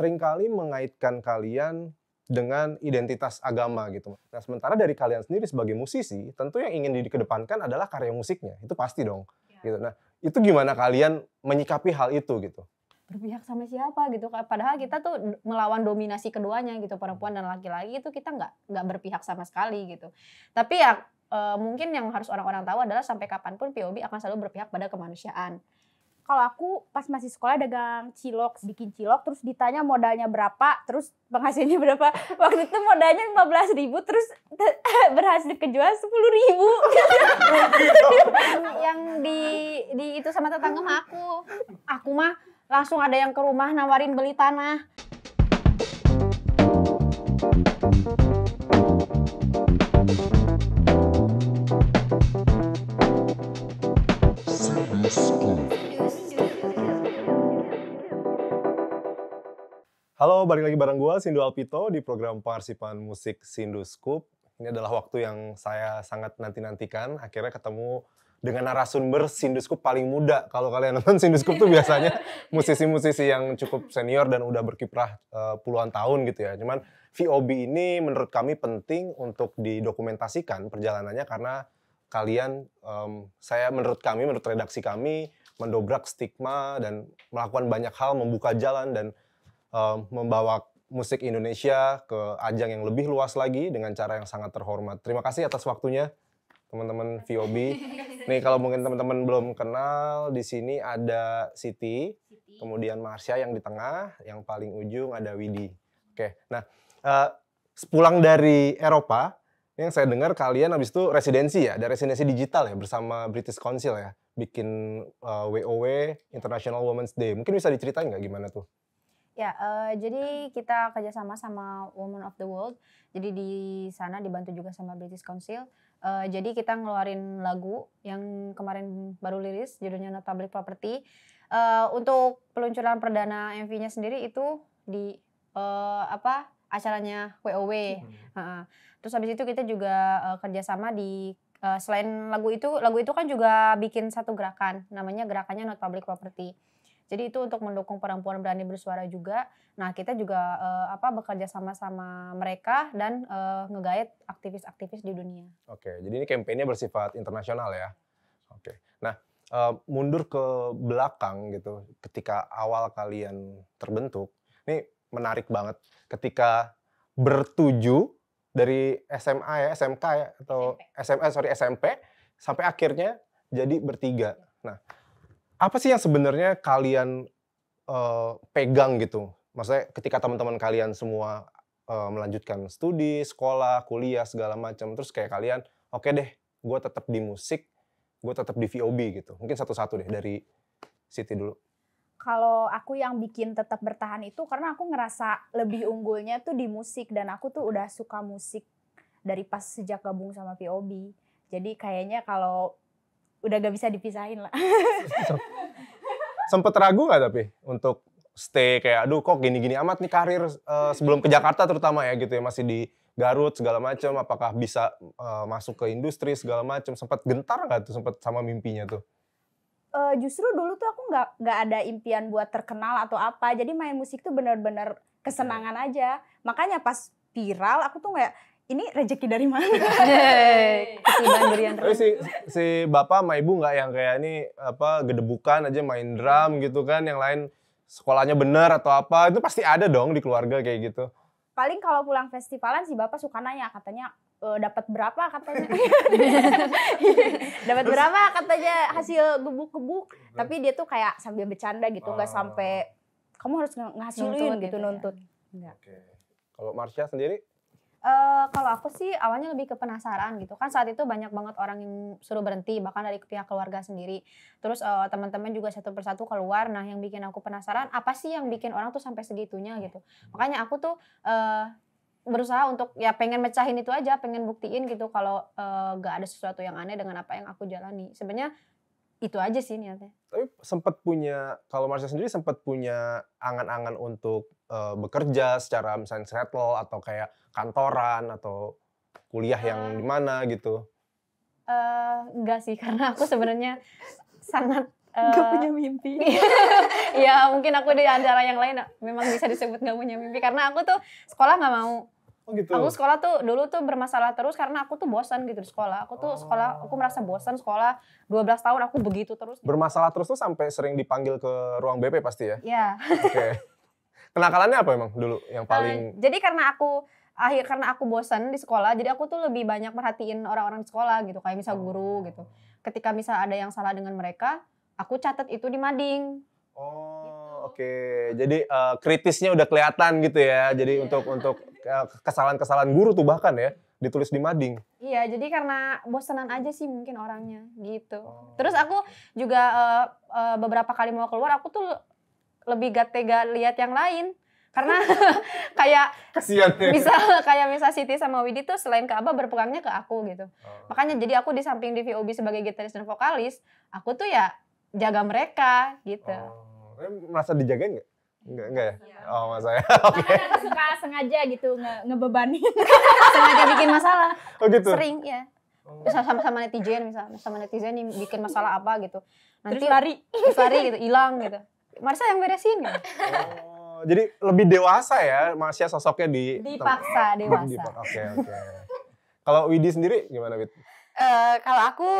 seringkali mengaitkan kalian dengan identitas agama gitu. Nah, sementara dari kalian sendiri sebagai musisi, tentu yang ingin dikedepankan adalah karya musiknya. Itu pasti dong. Ya. Gitu. Nah, itu gimana kalian menyikapi hal itu gitu? Berpihak sama siapa gitu. Padahal kita tuh melawan dominasi keduanya gitu, perempuan dan laki-laki itu kita nggak nggak berpihak sama sekali gitu. Tapi ya eh, mungkin yang harus orang-orang tahu adalah sampai kapanpun POB akan selalu berpihak pada kemanusiaan kalau aku pas masih sekolah dagang cilok, bikin cilok, terus ditanya modalnya berapa, terus penghasilnya berapa. Waktu itu modalnya 15 ribu, terus berhasil kejual 10 ribu. yang di, di itu sama tetangga mah aku. Aku mah langsung ada yang ke rumah nawarin beli tanah. Halo, balik lagi bareng gue, Sindu Alpito, di program pengarsipan musik Sindu Scoop. Ini adalah waktu yang saya sangat nanti-nantikan. Akhirnya ketemu dengan narasumber Sindu Scoop paling muda. Kalau kalian nonton Sindu Scoop tuh biasanya musisi-musisi yang cukup senior dan udah berkiprah uh, puluhan tahun gitu ya. Cuman VOB ini menurut kami penting untuk didokumentasikan perjalanannya karena kalian, um, saya menurut kami, menurut redaksi kami, mendobrak stigma dan melakukan banyak hal, membuka jalan dan uh, membawa musik Indonesia ke ajang yang lebih luas lagi dengan cara yang sangat terhormat. Terima kasih atas waktunya teman-teman VOB. Nih kalau mungkin teman-teman belum kenal, di sini ada Siti, kemudian Marsha yang di tengah, yang paling ujung ada Widi. Oke, nah uh, eh, pulang dari Eropa, yang saya dengar kalian habis itu residensi ya, ada residensi digital ya bersama British Council ya, bikin uh, eh, WOW International Women's Day. Mungkin bisa diceritain nggak gimana tuh? Ya, uh, jadi kita kerjasama sama Women of the World. Jadi di sana dibantu juga sama British Council. Uh, jadi kita ngeluarin lagu yang kemarin baru liris, judulnya Not Public Property. Uh, untuk peluncuran perdana MV-nya sendiri itu di uh, apa acaranya WOW. Hmm. Uh, terus habis itu kita juga uh, kerjasama di uh, selain lagu itu, lagu itu kan juga bikin satu gerakan, namanya gerakannya Not Public Property jadi itu untuk mendukung perempuan berani bersuara juga. Nah, kita juga uh, apa bekerja sama-sama mereka dan uh, eh, ngegait aktivis-aktivis di dunia. Oke, jadi ini kampanye bersifat internasional ya. Oke. Nah, uh, mundur ke belakang gitu ketika awal kalian terbentuk. Ini menarik banget ketika bertuju dari SMA ya, SMK ya atau SMP. SMA sorry SMP sampai akhirnya jadi bertiga. Nah, apa sih yang sebenarnya kalian uh, pegang gitu? Maksudnya ketika teman-teman kalian semua uh, melanjutkan studi, sekolah, kuliah segala macam, terus kayak kalian, oke okay deh, gue tetap di musik, gue tetap di VOB gitu. Mungkin satu-satu deh dari Siti dulu. Kalau aku yang bikin tetap bertahan itu karena aku ngerasa lebih unggulnya tuh di musik dan aku tuh udah suka musik dari pas sejak gabung sama VOB. Jadi kayaknya kalau udah gak bisa dipisahin lah. Sempet ragu gak tapi untuk stay kayak aduh kok gini-gini amat nih karir uh, sebelum ke Jakarta terutama ya gitu ya masih di Garut segala macam apakah bisa uh, masuk ke industri segala macam sempat gentar gak tuh sempat sama mimpinya tuh uh, justru dulu tuh aku nggak nggak ada impian buat terkenal atau apa jadi main musik tuh bener-bener kesenangan iya. aja makanya pas viral aku tuh kayak ini rezeki dari mana? Ketiban Si, si bapak sama ibu nggak yang kayak ini apa gedebukan aja main drum gitu kan, yang lain sekolahnya bener atau apa itu pasti ada dong di keluarga kayak gitu. Paling kalau pulang festivalan si bapak suka nanya katanya e, dapat berapa katanya dapat berapa katanya hasil gebuk-gebuk tapi dia tuh kayak sambil bercanda gitu nggak oh. sampai kamu harus ngehasilin gitu, gitu ya? nuntut. Enggak. Oke. Kalau Marsha sendiri? Uh, kalau aku sih awalnya lebih ke penasaran gitu kan saat itu banyak banget orang yang suruh berhenti bahkan dari pihak keluarga sendiri terus uh, teman-teman juga satu persatu keluar nah yang bikin aku penasaran apa sih yang bikin orang tuh sampai segitunya gitu makanya aku tuh uh, berusaha untuk ya pengen mecahin itu aja pengen buktiin gitu kalau uh, gak ada sesuatu yang aneh dengan apa yang aku jalani sebenarnya itu aja sih niatnya tapi sempat punya kalau Marsha sendiri sempat punya angan-angan untuk uh, bekerja secara misalnya settle atau kayak kantoran atau kuliah yang di hmm. mana gitu? Uh, enggak sih karena aku sebenarnya sangat uh, gak eh, punya mimpi. ya mungkin aku di antara yang lain memang bisa disebut gak punya mimpi karena aku tuh sekolah nggak mau. Oh gitu. Aku sekolah tuh dulu tuh bermasalah terus karena aku tuh bosan gitu di sekolah. Aku tuh oh. sekolah, aku merasa bosan sekolah 12 tahun aku begitu terus. Bermasalah terus tuh sampai sering dipanggil ke ruang BP pasti ya? Iya. Yeah. Oke. Kenakalannya apa emang dulu yang eh, paling? Uh, jadi karena aku akhir karena aku bosan di sekolah, jadi aku tuh lebih banyak perhatiin orang-orang sekolah gitu, kayak misal oh. guru gitu. Ketika misal ada yang salah dengan mereka, aku catat itu di mading. Oh, gitu. oke. Okay. Jadi uh, kritisnya udah kelihatan gitu ya. Jadi yeah. untuk untuk eh, kesalahan-kesalahan guru tuh bahkan ya ditulis di mading. Iya, jadi karena bosenan aja sih mungkin orangnya gitu. Oh. Terus aku juga uh, uh, beberapa kali mau keluar, aku tuh lebih gak tega lihat yang lain karena kayak Kasian, ya? bisa kayak misal Siti sama Widi tuh selain ke Abah berpegangnya ke aku gitu oh. makanya jadi aku di samping di VOB sebagai gitaris dan vokalis aku tuh ya jaga mereka gitu oh. merasa dijagain nggak Enggak, enggak ya? ya? Oh, mas saya. Okay. suka sengaja gitu nge ngebebani. sengaja bikin masalah. Oh gitu. Sering ya. Misal sama sama netizen misal sama netizen nih bikin masalah apa gitu. Nanti lari. lari gitu, hilang gitu. Marsha yang beresin. Oh, jadi lebih dewasa ya Marsha sosoknya di dipaksa dewasa. Oke Okay, okay. kalau Widi sendiri gimana Wid? Uh, kalau aku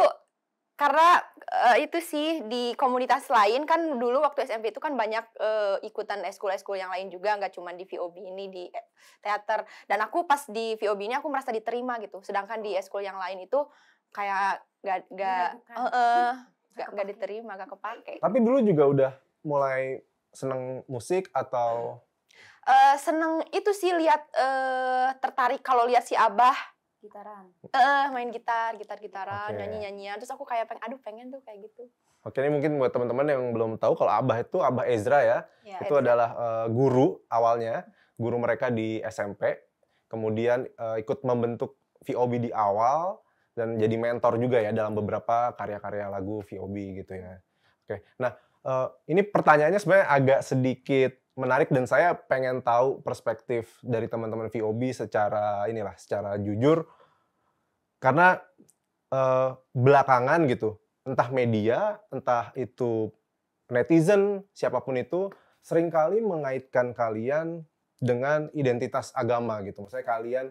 karena uh, itu sih di komunitas lain kan dulu waktu SMP itu kan banyak uh, ikutan eskul-eskul yang lain juga nggak cuma di VOB ini di teater dan aku pas di VOB ini aku merasa diterima gitu sedangkan di eskul yang lain itu kayak gak gak nggak diterima gak kepake tapi dulu juga udah mulai seneng musik atau? Uh, seneng itu sih lihat uh, tertarik kalau lihat si Abah gitaran. Eh uh, main gitar, gitar-gitaran, okay. nyanyi-nyanyian. Terus aku kayak pengen aduh pengen tuh kayak gitu. Oke, ini mungkin buat teman-teman yang belum tahu kalau Abah itu Abah Ezra ya. ya itu Ezra. adalah uh, guru awalnya, guru mereka di SMP. Kemudian uh, ikut membentuk VOB di awal dan jadi mentor juga ya dalam beberapa karya-karya lagu VOB gitu ya. Oke. Nah, Eh, ini pertanyaannya sebenarnya agak sedikit menarik dan saya pengen tahu perspektif dari teman-teman VOB secara inilah secara jujur karena uh, belakangan gitu entah media entah itu netizen siapapun itu seringkali mengaitkan kalian dengan identitas agama gitu. Misalnya kalian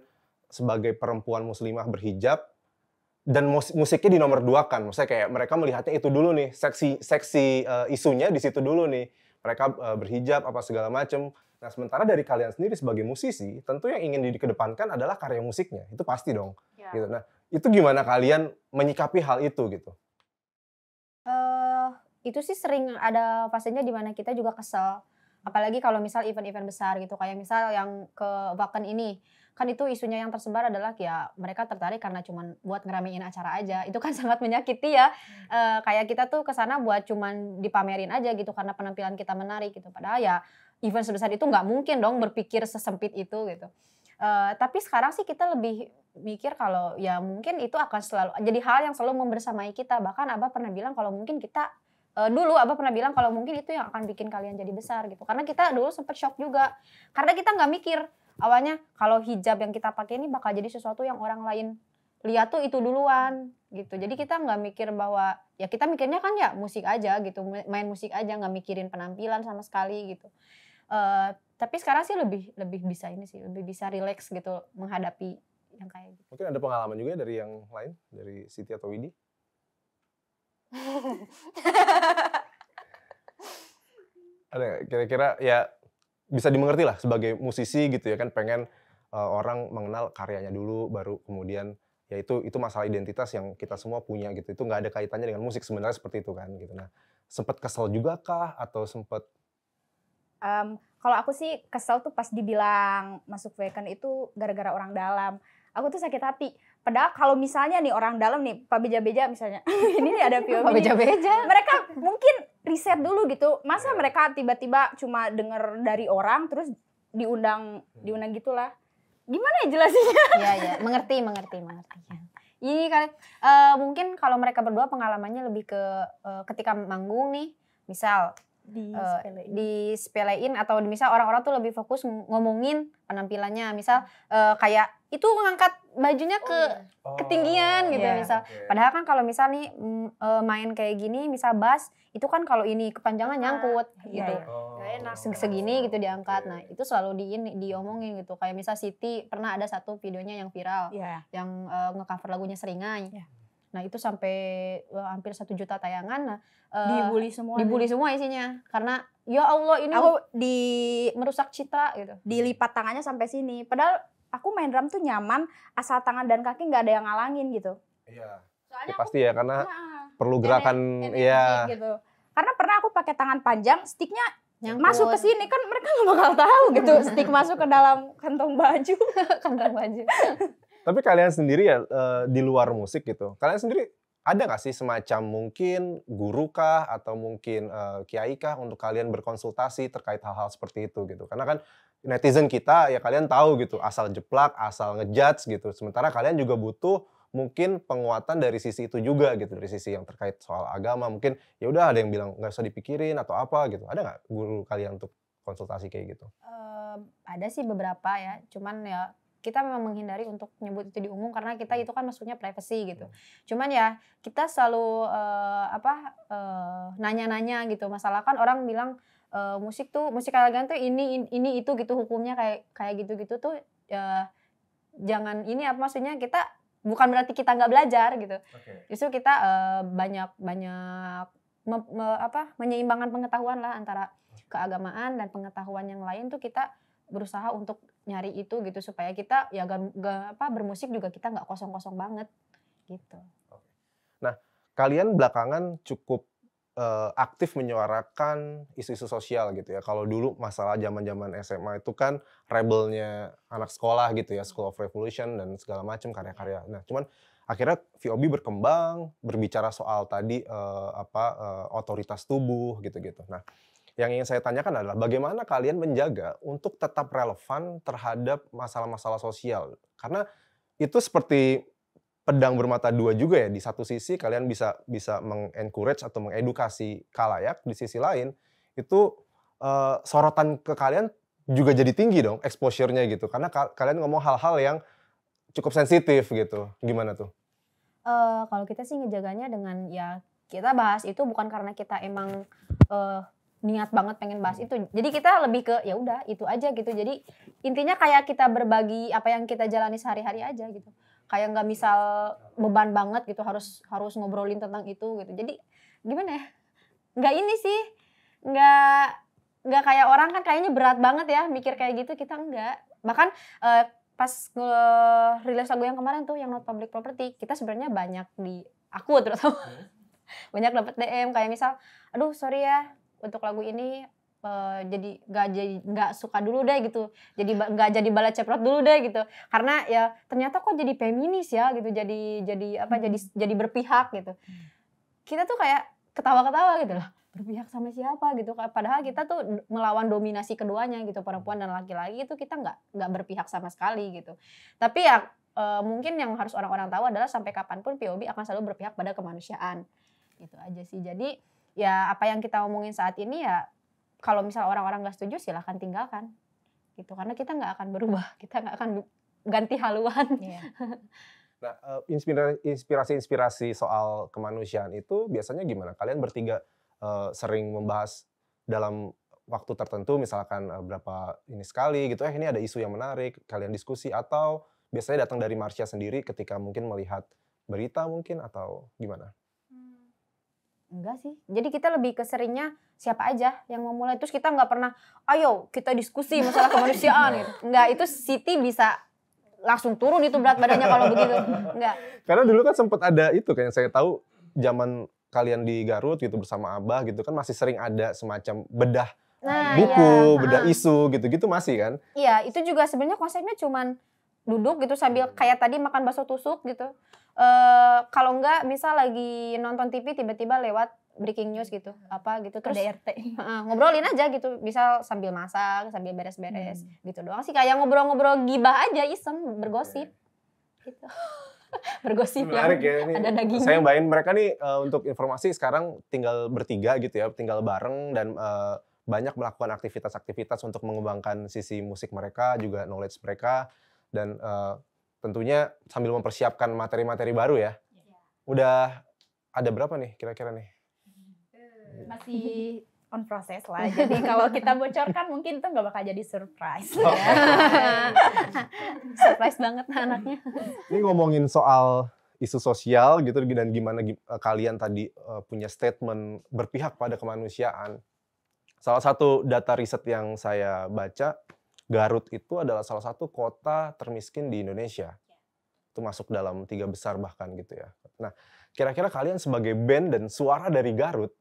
sebagai perempuan muslimah berhijab dan musiknya di nomor dua kan maksudnya kayak mereka melihatnya itu dulu nih seksi seksi uh, isunya di situ dulu nih mereka uh, berhijab apa segala macem nah sementara dari kalian sendiri sebagai musisi tentu yang ingin dikedepankan adalah karya musiknya itu pasti dong ya. gitu nah itu gimana kalian menyikapi hal itu gitu uh, itu sih sering ada fasenya di mana kita juga kesel apalagi kalau misal event-event besar gitu kayak misal yang ke Wacken ini kan itu isunya yang tersebar adalah ya mereka tertarik karena cuman buat ngeramein acara aja itu kan sangat menyakiti ya e, kayak kita tuh kesana buat cuman dipamerin aja gitu karena penampilan kita menarik gitu padahal ya event sebesar itu nggak mungkin dong berpikir sesempit itu gitu e, tapi sekarang sih kita lebih mikir kalau ya mungkin itu akan selalu jadi hal yang selalu membersamai kita bahkan abah pernah bilang kalau mungkin kita eh, dulu abah pernah bilang kalau mungkin itu yang akan bikin kalian jadi besar gitu karena kita dulu sempat shock juga karena kita nggak mikir awalnya kalau hijab yang kita pakai ini bakal jadi sesuatu yang orang lain lihat tuh itu duluan gitu jadi kita nggak mikir bahwa ya kita mikirnya kan ya musik aja gitu main musik aja nggak mikirin penampilan sama sekali gitu uh, tapi sekarang sih lebih lebih bisa ini sih lebih bisa rileks gitu menghadapi yang kayak gitu mungkin ada pengalaman juga dari yang lain dari Siti atau Widi ada kira-kira ya bisa dimengerti lah sebagai musisi gitu ya kan pengen uh, orang mengenal karyanya dulu baru kemudian ya itu itu masalah identitas yang kita semua punya gitu itu nggak ada kaitannya dengan musik sebenarnya seperti itu kan gitu nah sempet kesel juga kah atau sempet um, kalau aku sih kesel tuh pas dibilang masuk vegan itu gara-gara orang dalam aku tuh sakit hati Padahal kalau misalnya nih orang dalam nih, Pak Beja-Beja misalnya, ini nih ada Pak Beja-Beja. Mereka mungkin riset dulu gitu. Masa mereka tiba-tiba cuma denger dari orang terus diundang diundang gitulah. Gimana ya jelasinnya? Iya, iya. Mengerti, mengerti, mengerti. Ini iya. iya kali uh, mungkin kalau mereka berdua pengalamannya lebih ke uh, ketika manggung nih, misal disepelein, eh, uh, atau misal orang-orang tuh lebih fokus ngomongin penampilannya misal uh, kayak itu ngangkat bajunya ke oh, iya. oh ketinggian oh, gitu yeah. Ya, misal okay. padahal kan kalau misal nih eh, main kayak gini misal bass itu kan kalau ini kepanjangan nyangkut iya, gitu iya. oh, enak segini gitu diangkat okay. nah itu selalu di diomongin gitu kayak misal Siti pernah ada satu videonya yang viral yeah. yang uh, ngecover lagunya seringai yeah Nah itu sampai wah, eh, hampir satu juta tayangan. Nah, uh, dibully semua. Ya? Dibully nih. semua isinya karena ya Allah ini aku di merusak citra gitu. Dilipat tangannya sampai sini. Padahal aku main drum tuh nyaman asal tangan dan kaki nggak ada yang ngalangin gitu. Iya. Soalnya ya, pasti ya karena nah, perlu gerakan ya. Gitu. Karena pernah aku pakai tangan panjang, sticknya Nyangkut. masuk ke sini kan mereka nggak bakal tahu gitu stick masuk ke dalam kantong baju kantong baju tapi kalian sendiri ya e, di luar musik gitu. Kalian sendiri ada nggak sih semacam mungkin guru kah atau mungkin e, kiai kah untuk kalian berkonsultasi terkait hal-hal seperti itu gitu karena kan netizen kita ya kalian tahu gitu asal jeplak asal ngejudge gitu sementara kalian juga butuh mungkin penguatan dari sisi itu juga gitu dari sisi yang terkait soal agama mungkin ya udah ada yang bilang nggak usah dipikirin atau apa gitu ada nggak guru kalian untuk konsultasi kayak gitu uh, ada sih beberapa ya cuman ya kita memang menghindari untuk menyebut itu di umum karena kita hmm. itu kan maksudnya privacy gitu. Hmm. Cuman ya kita selalu uh, apa nanya eh, nanya-nanya gitu. Masalah kan orang bilang uh, musik tuh musik elegan tuh ini ini itu gitu hukumnya kayak kayak gitu-gitu tuh uh, jangan ini apa maksudnya kita bukan berarti kita nggak belajar gitu. Okay. Justru kita banyak banyak me, apa menyeimbangkan pengetahuan lah antara keagamaan dan pengetahuan yang lain tuh kita berusaha untuk nyari itu gitu supaya kita ya gak, gak apa bermusik juga kita nggak kosong-kosong banget gitu. Nah, kalian belakangan cukup uh, aktif menyuarakan isu-isu sosial gitu ya. Kalau dulu masalah zaman-zaman SMA itu kan rebelnya anak sekolah gitu ya, School of Revolution dan segala macam karya-karya. Nah, cuman akhirnya VOB berkembang, berbicara soal tadi uh, apa uh, otoritas tubuh gitu-gitu. Nah, yang ingin saya tanyakan adalah bagaimana kalian menjaga untuk tetap relevan terhadap masalah-masalah sosial? Karena itu seperti pedang bermata dua juga ya. Di satu sisi kalian bisa bisa mengencourage atau mengedukasi kalayak, di sisi lain itu uh, sorotan ke kalian juga jadi tinggi dong exposure-nya gitu. Karena ka kalian ngomong hal-hal yang cukup sensitif gitu. Gimana tuh? Uh, kalau kita sih ngejaganya dengan ya kita bahas itu bukan karena kita emang uh, niat banget pengen bahas itu. Jadi kita lebih ke ya udah itu aja gitu. Jadi intinya kayak kita berbagi apa yang kita jalani sehari-hari aja gitu. Kayak nggak misal beban banget gitu harus harus ngobrolin tentang itu gitu. Jadi gimana ya? Nggak ini sih. Nggak nggak kayak orang kan kayaknya berat banget ya mikir kayak gitu kita nggak Bahkan uh, pas uh, rilis lagu yang kemarin tuh yang Not Public Property, kita sebenarnya banyak di aku terus hmm. banyak dapat DM kayak misal aduh sorry ya untuk lagu ini uh, jadi gak jadi gak suka dulu deh gitu jadi gak jadi balas ceprot dulu deh gitu karena ya ternyata kok jadi feminis ya gitu jadi jadi apa jadi hmm. jadi berpihak gitu hmm. kita tuh kayak ketawa-ketawa gitu loh berpihak sama siapa gitu padahal kita tuh melawan dominasi keduanya gitu perempuan dan laki-laki itu kita nggak nggak berpihak sama sekali gitu tapi ya e, mungkin yang harus orang-orang tahu adalah sampai kapanpun POB akan selalu berpihak pada kemanusiaan gitu aja sih jadi ya apa yang kita omongin saat ini ya kalau misal orang-orang nggak setuju silahkan tinggalkan gitu karena kita nggak akan berubah kita nggak akan ganti haluan. yeah. Nah, eh, inspirasi-inspirasi soal kemanusiaan itu biasanya gimana? Kalian bertiga uh, sering membahas dalam waktu tertentu, misalkan uh, berapa ini sekali gitu, eh ini ada isu yang menarik, kalian diskusi atau biasanya datang dari Marsha sendiri ketika mungkin melihat berita mungkin atau gimana? enggak sih jadi kita lebih keseringnya siapa aja yang memulai terus kita nggak pernah ayo kita diskusi masalah kemanusiaan gitu enggak itu Siti bisa langsung turun itu berat badannya kalau begitu enggak karena dulu kan sempat ada itu kayak saya tahu zaman kalian di Garut gitu bersama Abah gitu kan masih sering ada semacam bedah nah, iya. buku ya. bedah nah. isu gitu-gitu masih kan iya itu juga sebenarnya konsepnya cuman duduk gitu sambil hmm. kayak tadi makan bakso tusuk gitu uh, kalau enggak misal lagi nonton TV tiba-tiba lewat breaking news gitu apa gitu terus ada RT uh, ngobrolin aja gitu bisa sambil masak sambil beres-beres hmm. gitu doang sih kayak ngobrol-ngobrol gibah aja iseng bergosip iya. gitu bergosip Menarik ya, ini ada daging saya bayangin mereka nih uh, untuk informasi sekarang tinggal bertiga gitu ya tinggal bareng dan uh, banyak melakukan aktivitas-aktivitas untuk mengembangkan sisi musik mereka juga knowledge mereka dan uh, tentunya sambil mempersiapkan materi-materi baru ya. Iya. Udah ada berapa nih kira-kira nih? Eh, masih on process lah. Jadi kalau kita bocorkan mungkin tuh nggak bakal jadi surprise. Oh. okay. surprise banget anaknya. Ini ngomongin soal isu sosial gitu dan gimana eh, kalian tadi eh, punya statement berpihak pada kemanusiaan. Salah satu data riset yang saya baca Garut itu adalah salah satu kota termiskin di Indonesia. Itu masuk dalam tiga besar bahkan gitu ya. Nah, kira-kira kalian sebagai band dan suara dari Garut,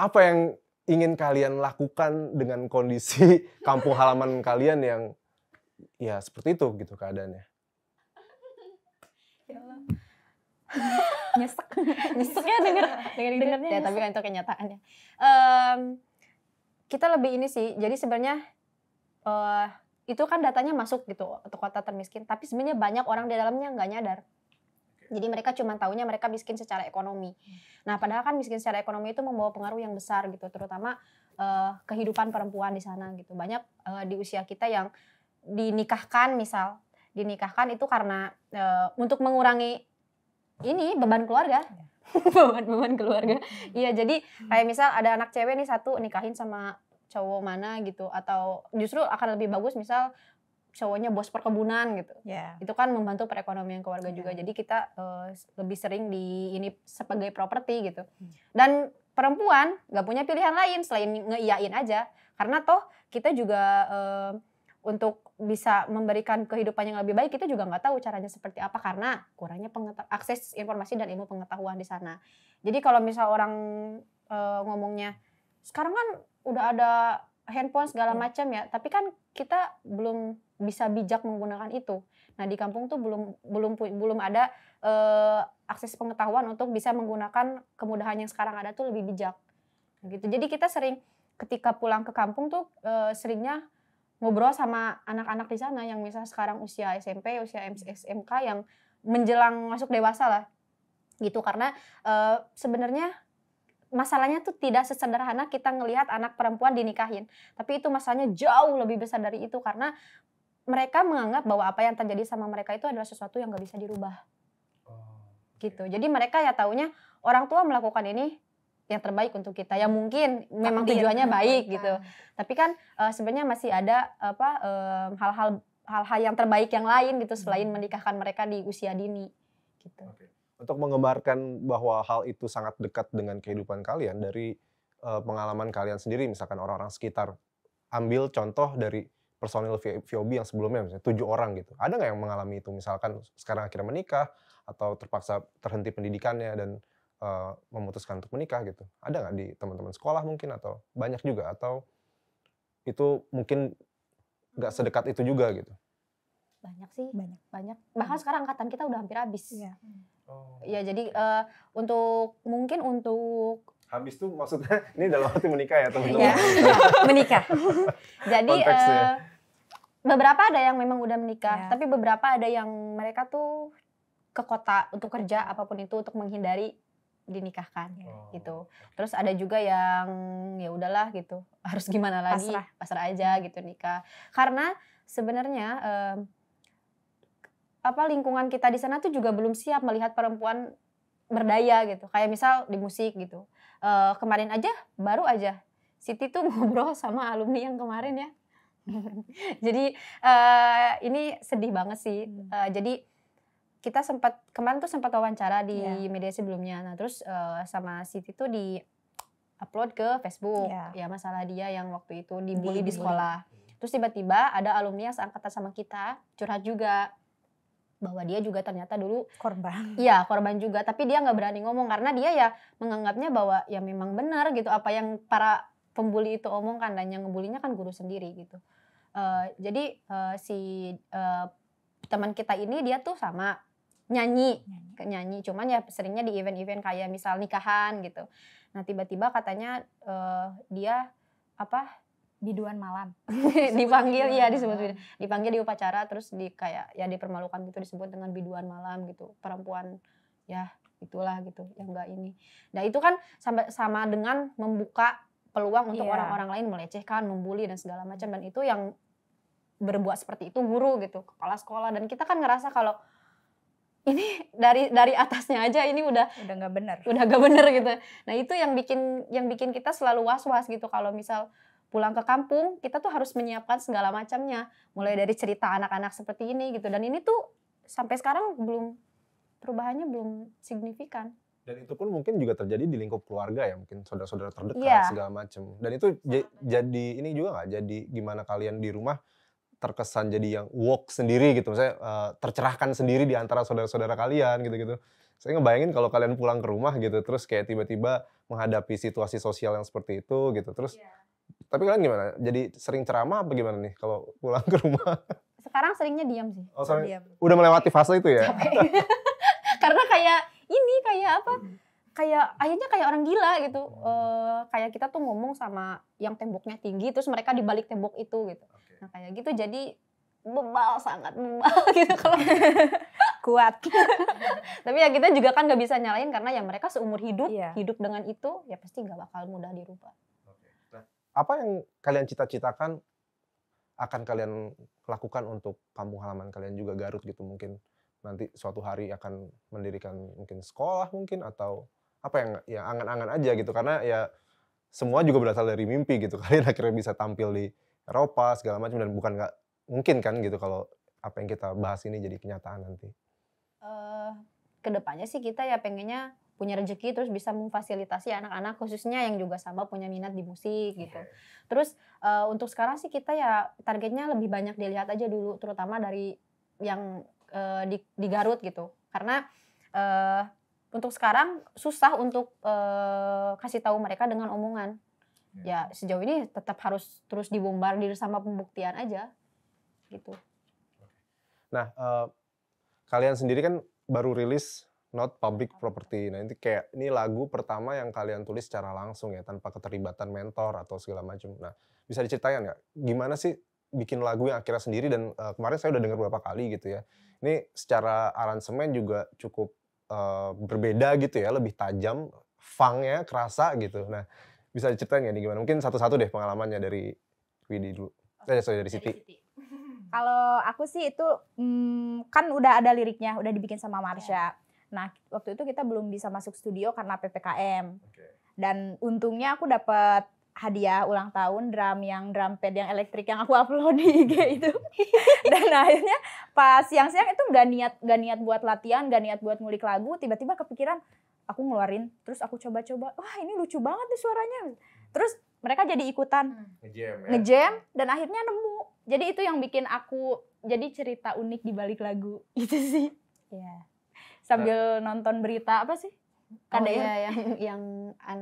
apa yang ingin kalian lakukan dengan kondisi kampung halaman kalian yang ya seperti itu gitu keadaannya? Ya nyesek nyesek ya denger denger dengernya ya tapi kan itu kenyataannya um, kita lebih ini sih jadi sebenarnya uh, itu kan datanya masuk gitu untuk kota termiskin tapi sebenarnya banyak orang di dalamnya nggak nyadar jadi mereka cuma tahunya mereka miskin secara ekonomi. Hmm. Nah, padahal kan miskin secara ekonomi itu membawa pengaruh yang besar gitu, terutama uh, kehidupan perempuan di sana gitu. Banyak uh, di usia kita yang dinikahkan misal, dinikahkan itu karena uh, untuk mengurangi ini beban keluarga. Iya. beban-beban keluarga. Hmm. Iya, jadi hmm. kayak misal ada anak cewek nih satu nikahin sama cowok mana gitu atau justru akan lebih bagus misal cowoknya bos perkebunan gitu. Yeah. Itu kan membantu perekonomian keluarga yeah. juga. Ya. Jadi kita uh, lebih sering di ini sebagai properti gitu. Hmm. Dan perempuan nggak punya pilihan lain selain ngeiyain aja. Karena toh kita juga uh, untuk bisa memberikan kehidupan yang lebih baik kita juga nggak tahu caranya seperti apa karena kurangnya akses informasi dan ilmu pengetahuan di sana. Jadi kalau misal orang uh, ngomongnya sekarang kan udah ada handphone segala iya. macam ya, tapi kan kita belum bisa bijak menggunakan itu. Nah di kampung tuh belum belum belum ada uh, akses pengetahuan untuk bisa menggunakan kemudahan yang sekarang ada tuh lebih bijak. Nah, gitu. Jadi kita sering ketika pulang ke kampung tuh uh, seringnya ngobrol sama anak-anak di sana yang misalnya sekarang usia SMP, usia SMK yang menjelang masuk dewasa lah gitu karena e, sebenarnya masalahnya tuh tidak sesederhana kita ngelihat anak perempuan dinikahin. Tapi itu masalahnya jauh lebih besar dari itu karena mereka menganggap bahwa apa yang terjadi sama mereka itu adalah sesuatu yang gak bisa dirubah. Oh, gitu. Jadi mereka ya taunya orang tua melakukan ini yang terbaik untuk kita. Ya mungkin memang tujuannya baik gitu. Nah. Tapi kan uh, sebenarnya masih ada apa eh, hal-hal uh, hal-hal yang terbaik yang lain gitu selain hmm. menikahkan mereka di usia dini gitu. Okay untuk menggambarkan bahwa hal itu sangat dekat dengan kehidupan kalian dari uh, pengalaman kalian sendiri misalkan orang-orang sekitar ambil contoh dari personil VOB yang sebelumnya misalnya tujuh orang gitu ada nggak yang mengalami itu misalkan sekarang akhirnya menikah atau terpaksa terhenti pendidikannya dan uh, memutuskan untuk menikah gitu ada nggak di teman-teman sekolah mungkin atau banyak juga atau itu mungkin nggak sedekat itu juga gitu banyak sih banyak banyak bahkan sekarang angkatan kita udah hampir habis ya. Oh. Ya jadi uh, untuk mungkin untuk habis tuh maksudnya ini dalam arti menikah ya teman-teman. Ya, menikah. jadi eh, beberapa ada yang memang udah menikah, ya. tapi beberapa ada yang mereka tuh ke kota untuk kerja apapun itu untuk menghindari dinikahkan oh. gitu. Terus ada juga yang ya udahlah gitu. Harus gimana lagi? Pasrah, pasrah aja gitu nikah. Karena sebenarnya eh, apa lingkungan kita di sana tuh juga belum siap melihat perempuan berdaya gitu. Kayak misal di musik gitu. e, kemarin aja baru aja Siti tuh ngobrol sama alumni yang kemarin ya. jadi e, ini sedih banget sih. e, jadi kita sempat kemarin tuh sempat wawancara di yeah. media sebelumnya. Nah, terus e, sama Siti tuh di upload ke Facebook. Yeah. Ya masalah dia yang waktu itu dibully di, di sekolah. Terus tiba-tiba ada alumni yang seangkatan sama kita curhat juga bahwa dia juga ternyata dulu korban. Iya korban juga, tapi dia nggak berani ngomong karena dia ya menganggapnya bahwa ya memang benar gitu apa yang para pembuli itu omongkan dan yang ngebulinya kan guru sendiri gitu. Uh, jadi uh, si uh, teman kita ini dia tuh sama nyanyi, nyanyi, nyanyi. Cuman ya seringnya di event-event kayak misal nikahan gitu. Nah tiba-tiba katanya uh, dia apa biduan malam dipanggil ya disebut malam. dipanggil di upacara terus di kayak ya dipermalukan gitu disebut dengan biduan malam gitu perempuan ya itulah gitu yang enggak ini nah itu kan sama, sama dengan membuka peluang untuk iya. orang-orang yeah. lain melecehkan membuli dan segala macam dan itu yang berbuat seperti itu guru gitu kepala sekolah dan kita kan ngerasa kalau ini dari dari atasnya aja ini udah udah nggak bener udah nggak bener gitu nah itu yang bikin yang bikin kita selalu was was gitu kalau misal pulang ke kampung kita tuh harus menyiapkan segala macamnya mulai dari cerita anak-anak seperti ini gitu dan ini tuh sampai sekarang belum perubahannya belum signifikan dan itu pun mungkin juga terjadi di lingkup keluarga ya mungkin saudara-saudara terdekat yeah. segala macam dan itu jadi ini juga nggak jadi gimana kalian di rumah terkesan jadi yang walk sendiri gitu saya eh, tercerahkan sendiri di antara saudara-saudara kalian gitu-gitu saya ngebayangin kalau kalian pulang ke rumah gitu terus kayak tiba-tiba menghadapi situasi sosial yang seperti itu gitu terus iya. Tapi kalian gimana? Jadi sering ceramah apa gimana nih kalau pulang ke rumah? Sekarang seringnya diam sih. Oh, sering. Diam. Udah melewati fase itu ya? Karena kayak ini kayak apa? Kayak akhirnya kayak orang gila gitu. Uh, kayak kita tuh ngomong sama yang temboknya tinggi terus mereka di balik tembok itu gitu. Nah, kayak gitu jadi bebal sangat bebal gitu kalau kuat tapi ya kita juga kan nggak bisa nyalain karena ya mereka seumur hidup iya. hidup dengan itu ya pasti nggak bakal mudah dirubah apa yang kalian cita-citakan akan kalian lakukan untuk kampung halaman kalian juga Garut gitu mungkin nanti suatu hari akan mendirikan mungkin sekolah mungkin atau apa yang ya angan-angan aja gitu karena ya semua juga berasal dari mimpi gitu kalian akhirnya bisa tampil di Eropa segala macam dan bukan nggak mungkin kan gitu kalau apa yang kita bahas ini jadi kenyataan nanti. Uh, kedepannya sih kita ya pengennya punya rezeki terus bisa memfasilitasi anak-anak khususnya yang juga sama punya minat di musik iya. gitu. Okay. Terus uh, untuk sekarang sih kita ya targetnya lebih banyak dilihat aja dulu terutama dari yang uh, di, di Garut gitu. Karena uh, untuk sekarang susah untuk uh, kasih tahu mereka dengan omongan. Yeah. Ya sejauh ini tetap harus terus dibombardir sama pembuktian aja gitu. Nah, uh, kalian sendiri kan baru rilis not public property. Nah, ini kayak ini lagu pertama yang kalian tulis secara langsung ya, tanpa keterlibatan mentor atau segala macam. Nah, bisa diceritain nggak gimana sih bikin lagu yang akhirnya sendiri dan uh, kemarin saya udah dengar beberapa kali gitu ya. Ini secara aransemen juga cukup uh, berbeda gitu ya, lebih tajam, ya kerasa gitu. Nah, bisa diceritain nggak nih gimana? Mungkin satu-satu deh pengalamannya dari Widi dulu. Okay. Eh, sorry dari Siti. Siti kalau aku sih itu hmm, kan udah ada liriknya udah dibikin sama iya. Marsha yeah. Nah, waktu itu kita belum bisa masuk studio karena PPKM. Okay. Dan untungnya aku dapat hadiah ulang tahun drum yang drum pad yang elektrik yang aku upload di IG itu. Dan akhirnya pas siang-siang itu gak niat gak niat buat latihan, gak niat buat ngulik lagu, tiba-tiba kepikiran aku ngeluarin, terus aku coba-coba, wah ini lucu banget nih suaranya. Terus mereka jadi ikutan hmm. ngejam, ya? ngejam dan akhirnya nemu. Jadi itu yang bikin aku jadi cerita unik di balik lagu itu sih. Ya. Yeah sambil nonton berita apa sih? Kada oh, ya? iya, ya yang yang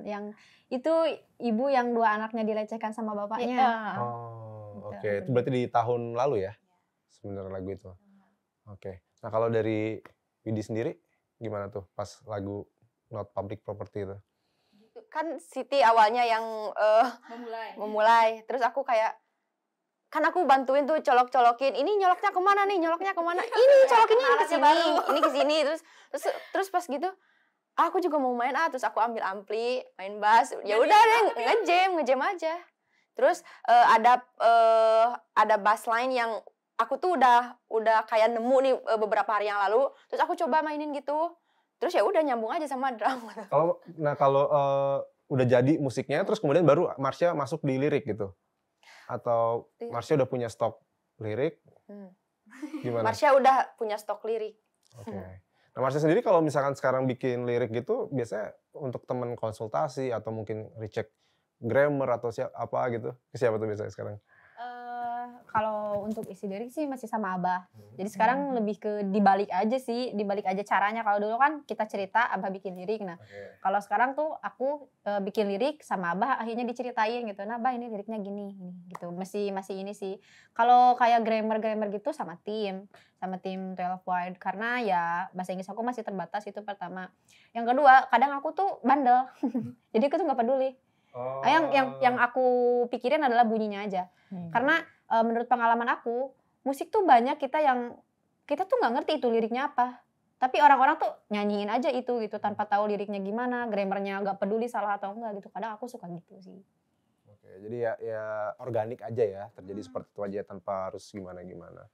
yang itu ibu yang dua anaknya dilecehkan sama bapaknya. Ya. Oh, gitu. oke. Okay. Itu berarti di tahun lalu ya? Sebenarnya lagu itu. Oke. Okay. Nah, kalau dari Widi sendiri gimana tuh pas lagu Not Public Property itu? kan Siti awalnya yang uh, memulai. memulai terus aku kayak kan aku bantuin tuh colok-colokin ini nyoloknya kemana nih nyoloknya kemana ini colokinnya ini kesini ini kesini terus terus terus pas gitu aku juga mau main ah terus aku ambil ampli main bass ya udah deh ngejam ngejam aja terus uh, ada uh, ada bass line yang aku tuh udah udah kayak nemu nih uh, beberapa hari yang lalu terus aku coba mainin gitu terus ya udah nyambung aja sama drum kalau nah kalau uh, udah jadi musiknya terus kemudian baru Marsha masuk di lirik gitu atau iya. Marsha udah punya stok lirik? Hmm. Gimana? Marsha udah punya stok lirik. Oke. Okay. Nah Marsha sendiri kalau misalkan sekarang bikin lirik gitu, biasanya untuk temen konsultasi atau mungkin recheck grammar atau siapa apa gitu, ke siapa tuh biasanya sekarang? kalau untuk isi diri sih masih sama abah. Hmm. Jadi sekarang lebih ke dibalik aja sih, dibalik aja caranya. Kalau dulu kan kita cerita, abah bikin lirik. Nah, kalau sekarang tuh aku e, bikin lirik sama abah, akhirnya diceritain gitu. Nah, abah ini liriknya gini, gitu. Masih masih ini sih. Kalau kayak grammar grammar gitu sama tim, sama tim twelve Wide karena ya bahasa Inggris aku masih terbatas itu pertama. Yang kedua, kadang aku tuh bandel. Jadi aku tuh nggak peduli. Oh. Yang yang yang aku pikirin adalah bunyinya aja. Hmm. Karena uh, menurut pengalaman aku musik tuh banyak kita yang kita tuh nggak ngerti itu liriknya apa tapi orang-orang tuh nyanyiin aja itu gitu tanpa tahu liriknya gimana grammarnya nggak peduli salah atau enggak gitu kadang aku suka gitu sih oke jadi ya ya organik aja ya terjadi hmm. seperti itu aja tanpa harus gimana gimana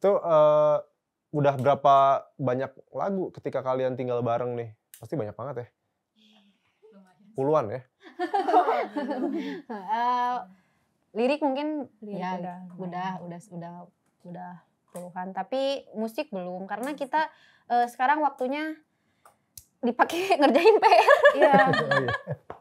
itu uh, udah berapa banyak lagu ketika kalian tinggal bareng nih pasti banyak banget ya iya, puluhan ya uh, lirik mungkin lirik ya udah udah udah udah udah puluhan tapi musik belum karena kita uh, sekarang waktunya dipakai ngerjain PR. Iya. Oh,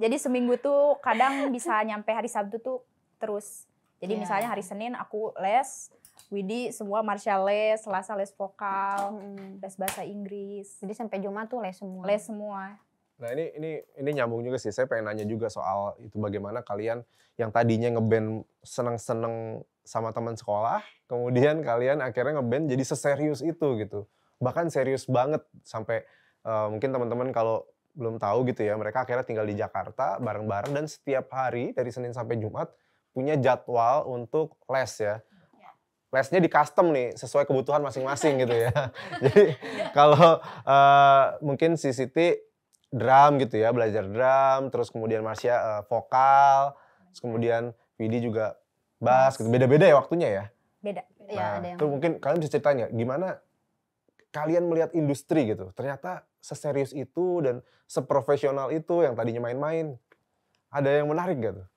iya. Jadi seminggu tuh kadang bisa nyampe hari Sabtu tuh terus. Jadi yeah. misalnya hari Senin aku les, Widi semua Marsha les, Selasa les vokal, mm. les bahasa Inggris. Jadi sampai Jumat tuh les semua. Les semua. Nah ini ini ini nyambung juga sih. Saya pengen nanya juga soal itu bagaimana kalian yang tadinya ngeband seneng-seneng sama teman sekolah, kemudian kalian akhirnya ngeband jadi seserius itu gitu. Bahkan serius banget sampai uh, mungkin teman-teman kalau belum tahu gitu ya, mereka akhirnya tinggal di Jakarta bareng-bareng dan setiap hari dari Senin sampai Jumat punya jadwal untuk les ya, ya. lesnya di custom nih sesuai kebutuhan masing-masing gitu ya. Jadi kalau uh, mungkin si Siti drum gitu ya, belajar drum, terus kemudian Marsha uh, eh, vokal, terus kemudian Vidi juga bass gitu. Beda-beda ya waktunya ya? Beda. Iya, nah, ya, ada yang... mungkin kalian bisa ya gimana kalian melihat industri gitu. Ternyata seserius itu dan seprofesional itu yang tadinya main-main. Ada yang menarik gak tuh?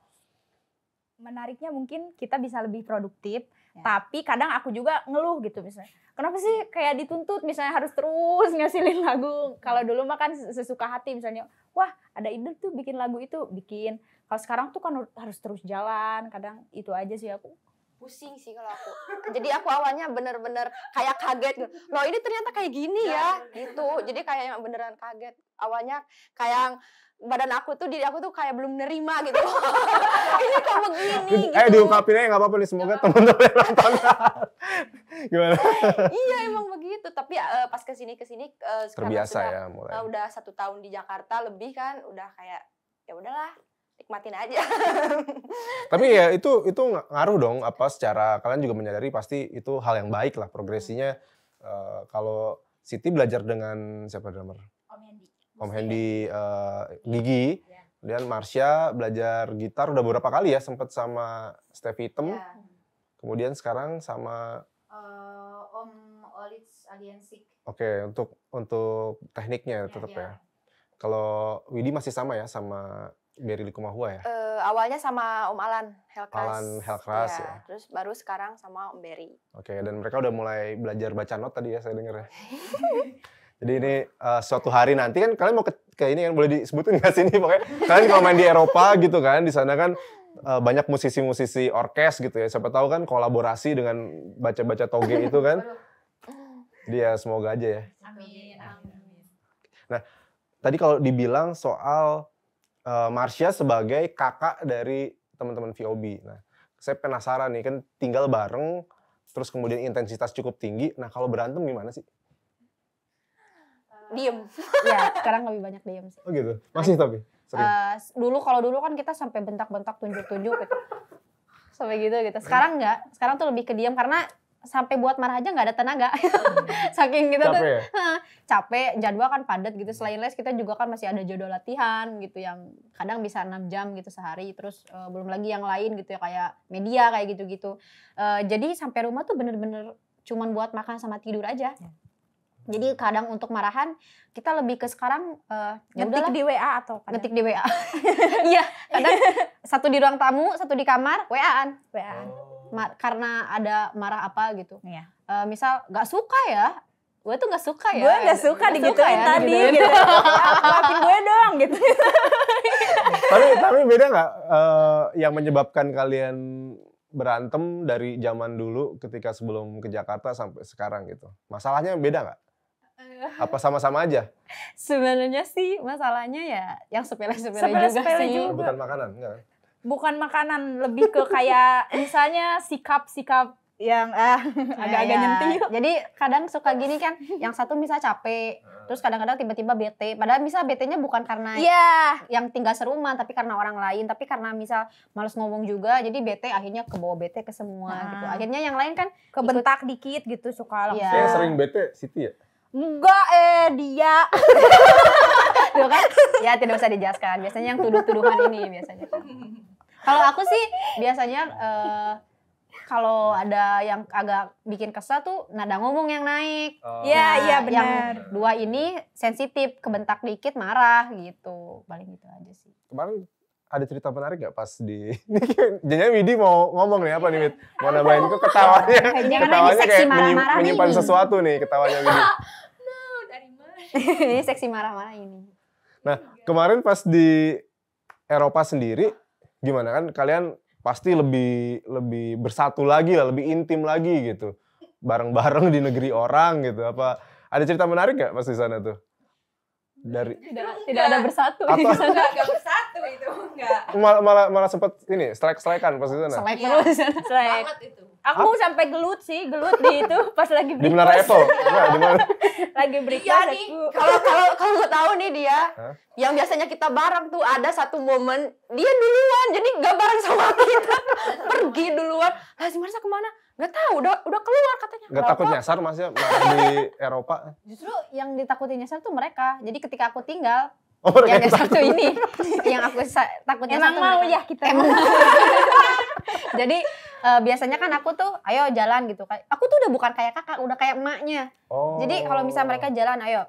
Menariknya mungkin kita bisa lebih produktif Ya. Tapi kadang aku juga ngeluh gitu misalnya. Kenapa sih kayak dituntut misalnya harus terus ngasilin lagu? Kalau dulu mah kan sesuka hati misalnya, wah ada ide tuh bikin lagu itu, bikin. Kalau sekarang tuh kan harus terus jalan, kadang itu aja sih aku pusing sih kalau aku. Jadi aku awalnya bener-bener kayak kaget gitu. Loh ini ternyata kayak gini ya, ya, ya. gitu. Jadi kayak beneran kaget. Awalnya kayak badan aku tuh diri aku tuh kayak belum nerima gitu ini kok begini gitu. eh diungkapin aja nggak apa-apa nih semoga teman-teman nonton gimana iya emang begitu tapi uh, pas kesini kesini uh, terbiasa sudah, ya mulai uh, udah satu tahun di Jakarta lebih kan udah kayak ya udahlah nikmatin aja. Tapi ya itu itu ngaruh dong apa secara kalian juga menyadari pasti itu hal yang baik lah progresinya hmm. uh, kalau Siti belajar dengan siapa drummer? Om iya. Hendy uh, eh, Gigi. Iya. Dan Marsha belajar gitar udah beberapa kali ya, sempet sama Steffi Item. Yeah. Kemudian sekarang sama uh, Om Olitz Aliansik. Oke, okay, untuk untuk tekniknya yeah, tetap ya. ya. Kalau Widi masih sama ya sama Berry Likumahua ya? Uh, awalnya sama Om Alan Helkras. Alan Helkras ya, ya. Terus baru sekarang sama Om Berry. Oke, okay, dan mereka udah mulai belajar baca not tadi ya saya dengar ya. Jadi ini uh, suatu hari nanti kan kalian mau ke, ke ini kan boleh disebutin gak sini pokoknya kalian kalau main di Eropa gitu kan di sana kan uh, banyak musisi-musisi orkes gitu ya. Siapa tahu kan kolaborasi dengan baca-baca toge itu kan. Dia ya, semoga aja ya. Nah, tadi kalau dibilang soal uh, Marsha sebagai kakak dari teman-teman VOB. Nah, saya penasaran nih kan tinggal bareng terus kemudian intensitas cukup tinggi. Nah, kalau berantem gimana sih? diem. Iya, sekarang lebih banyak diem sih. Oh gitu. Masih tapi. Uh, dulu kalau dulu kan kita sampai bentak-bentak tunjuk-tunjuk gitu. sampai gitu gitu. Sekarang enggak. Sekarang tuh lebih ke diem karena sampai buat marah aja nggak ada tenaga saking gitu. capek tuh ya? capek jadwal kan padat gitu selain les kita juga kan masih ada jodoh latihan gitu yang kadang bisa enam jam gitu sehari terus uh, belum lagi yang lain gitu ya kayak media kayak gitu gitu uh, jadi sampai rumah tuh bener-bener cuman buat makan sama tidur aja ya. Jadi kadang untuk marahan kita lebih ke sekarang uh, ngetik di WA atau kadang? ngetik di WA. Iya, kadang satu di ruang tamu, satu di kamar, WA-an. WA-an. Ma- karena ada marah apa gitu. Iya. Uh, misal gak suka ya, gue tuh gak suka ya. Gue gak suka gak digituin suka ya, tadi gitu, gitu. Maafin gue dong gitu. tapi tapi beda gak uh, eh, yang menyebabkan kalian berantem dari zaman dulu ketika sebelum ke Jakarta sampai sekarang gitu? Masalahnya beda gak? Apa sama-sama aja? Sebenarnya sih masalahnya ya yang sepele-sepele juga sepele sih. Bukan makanan, enggak. Kan? Bukan makanan, lebih ke kayak misalnya sikap-sikap yang eh, agak-agak ya, nyentil. Jadi kadang suka gini kan, yang satu bisa capek, ah. terus kadang-kadang tiba-tiba bete. Padahal bisa betenya bukan karena yeah. yang tinggal serumah, tapi karena orang lain, tapi karena misal males ngomong juga, jadi bete akhirnya ke bawah bete ke semua nah. gitu. Ah. Akhirnya yang lain kan kebentak ikut, dikit gitu suka iya. langsung. Ya. Saya sering bete Siti ya? enggak eh dia Tuh kan ya tidak usah dijelaskan biasanya yang tuduh-tuduhan ini biasanya kalau aku sih biasanya uh, kalau ada yang agak bikin kesel tuh nada ngomong yang naik. Iya, oh. iya, nah, iya benar. Yang dua ini sensitif, kebentak dikit marah gitu. Paling gitu aja sih. Kemarin ada cerita menarik gak pas di jadinya Widi mau ngomong nih apa nih Wid mau nambahin kok ketawanya ketawanya kayak menyimpan sesuatu nih ketawanya Widi ini seksi marah-marah ini. Nah, kemarin pas di Eropa sendiri gimana kan kalian pasti lebih lebih bersatu lagi lah, lebih intim lagi gitu. Bareng-bareng di negeri orang gitu. Apa ada cerita menarik nggak pas di sana tuh? Dari tidak, tidak ada bersatu atau, di Enggak bersatu itu enggak. Mal, malah malah sempat ini strike strikean pas di sana. Strike iya. terus. Strike. Banget itu. Aku Hah? sampai gelut sih, gelut di itu pas lagi berikus. Di Menara Eiffel. lagi berikus. iya nih, kalau kalau kalau tahu nih dia, Hah? yang biasanya kita bareng tuh ada satu momen dia duluan, jadi gak bareng sama kita. Pergi duluan. sih Marsa kemana? Gak tahu, udah udah keluar katanya. Gak takut nyasar Mas ya di Eropa? Justru yang ditakuti nyasar tuh mereka. Jadi ketika aku tinggal, Oh, yang, yang satu ini, yang aku takutnya Emang satu mau mereka. ya kita. Emang Jadi uh, biasanya kan aku tuh ayo jalan gitu. Kan. Aku tuh udah bukan kayak kakak, udah kayak emaknya. Oh. Jadi kalau misalnya mereka jalan ayo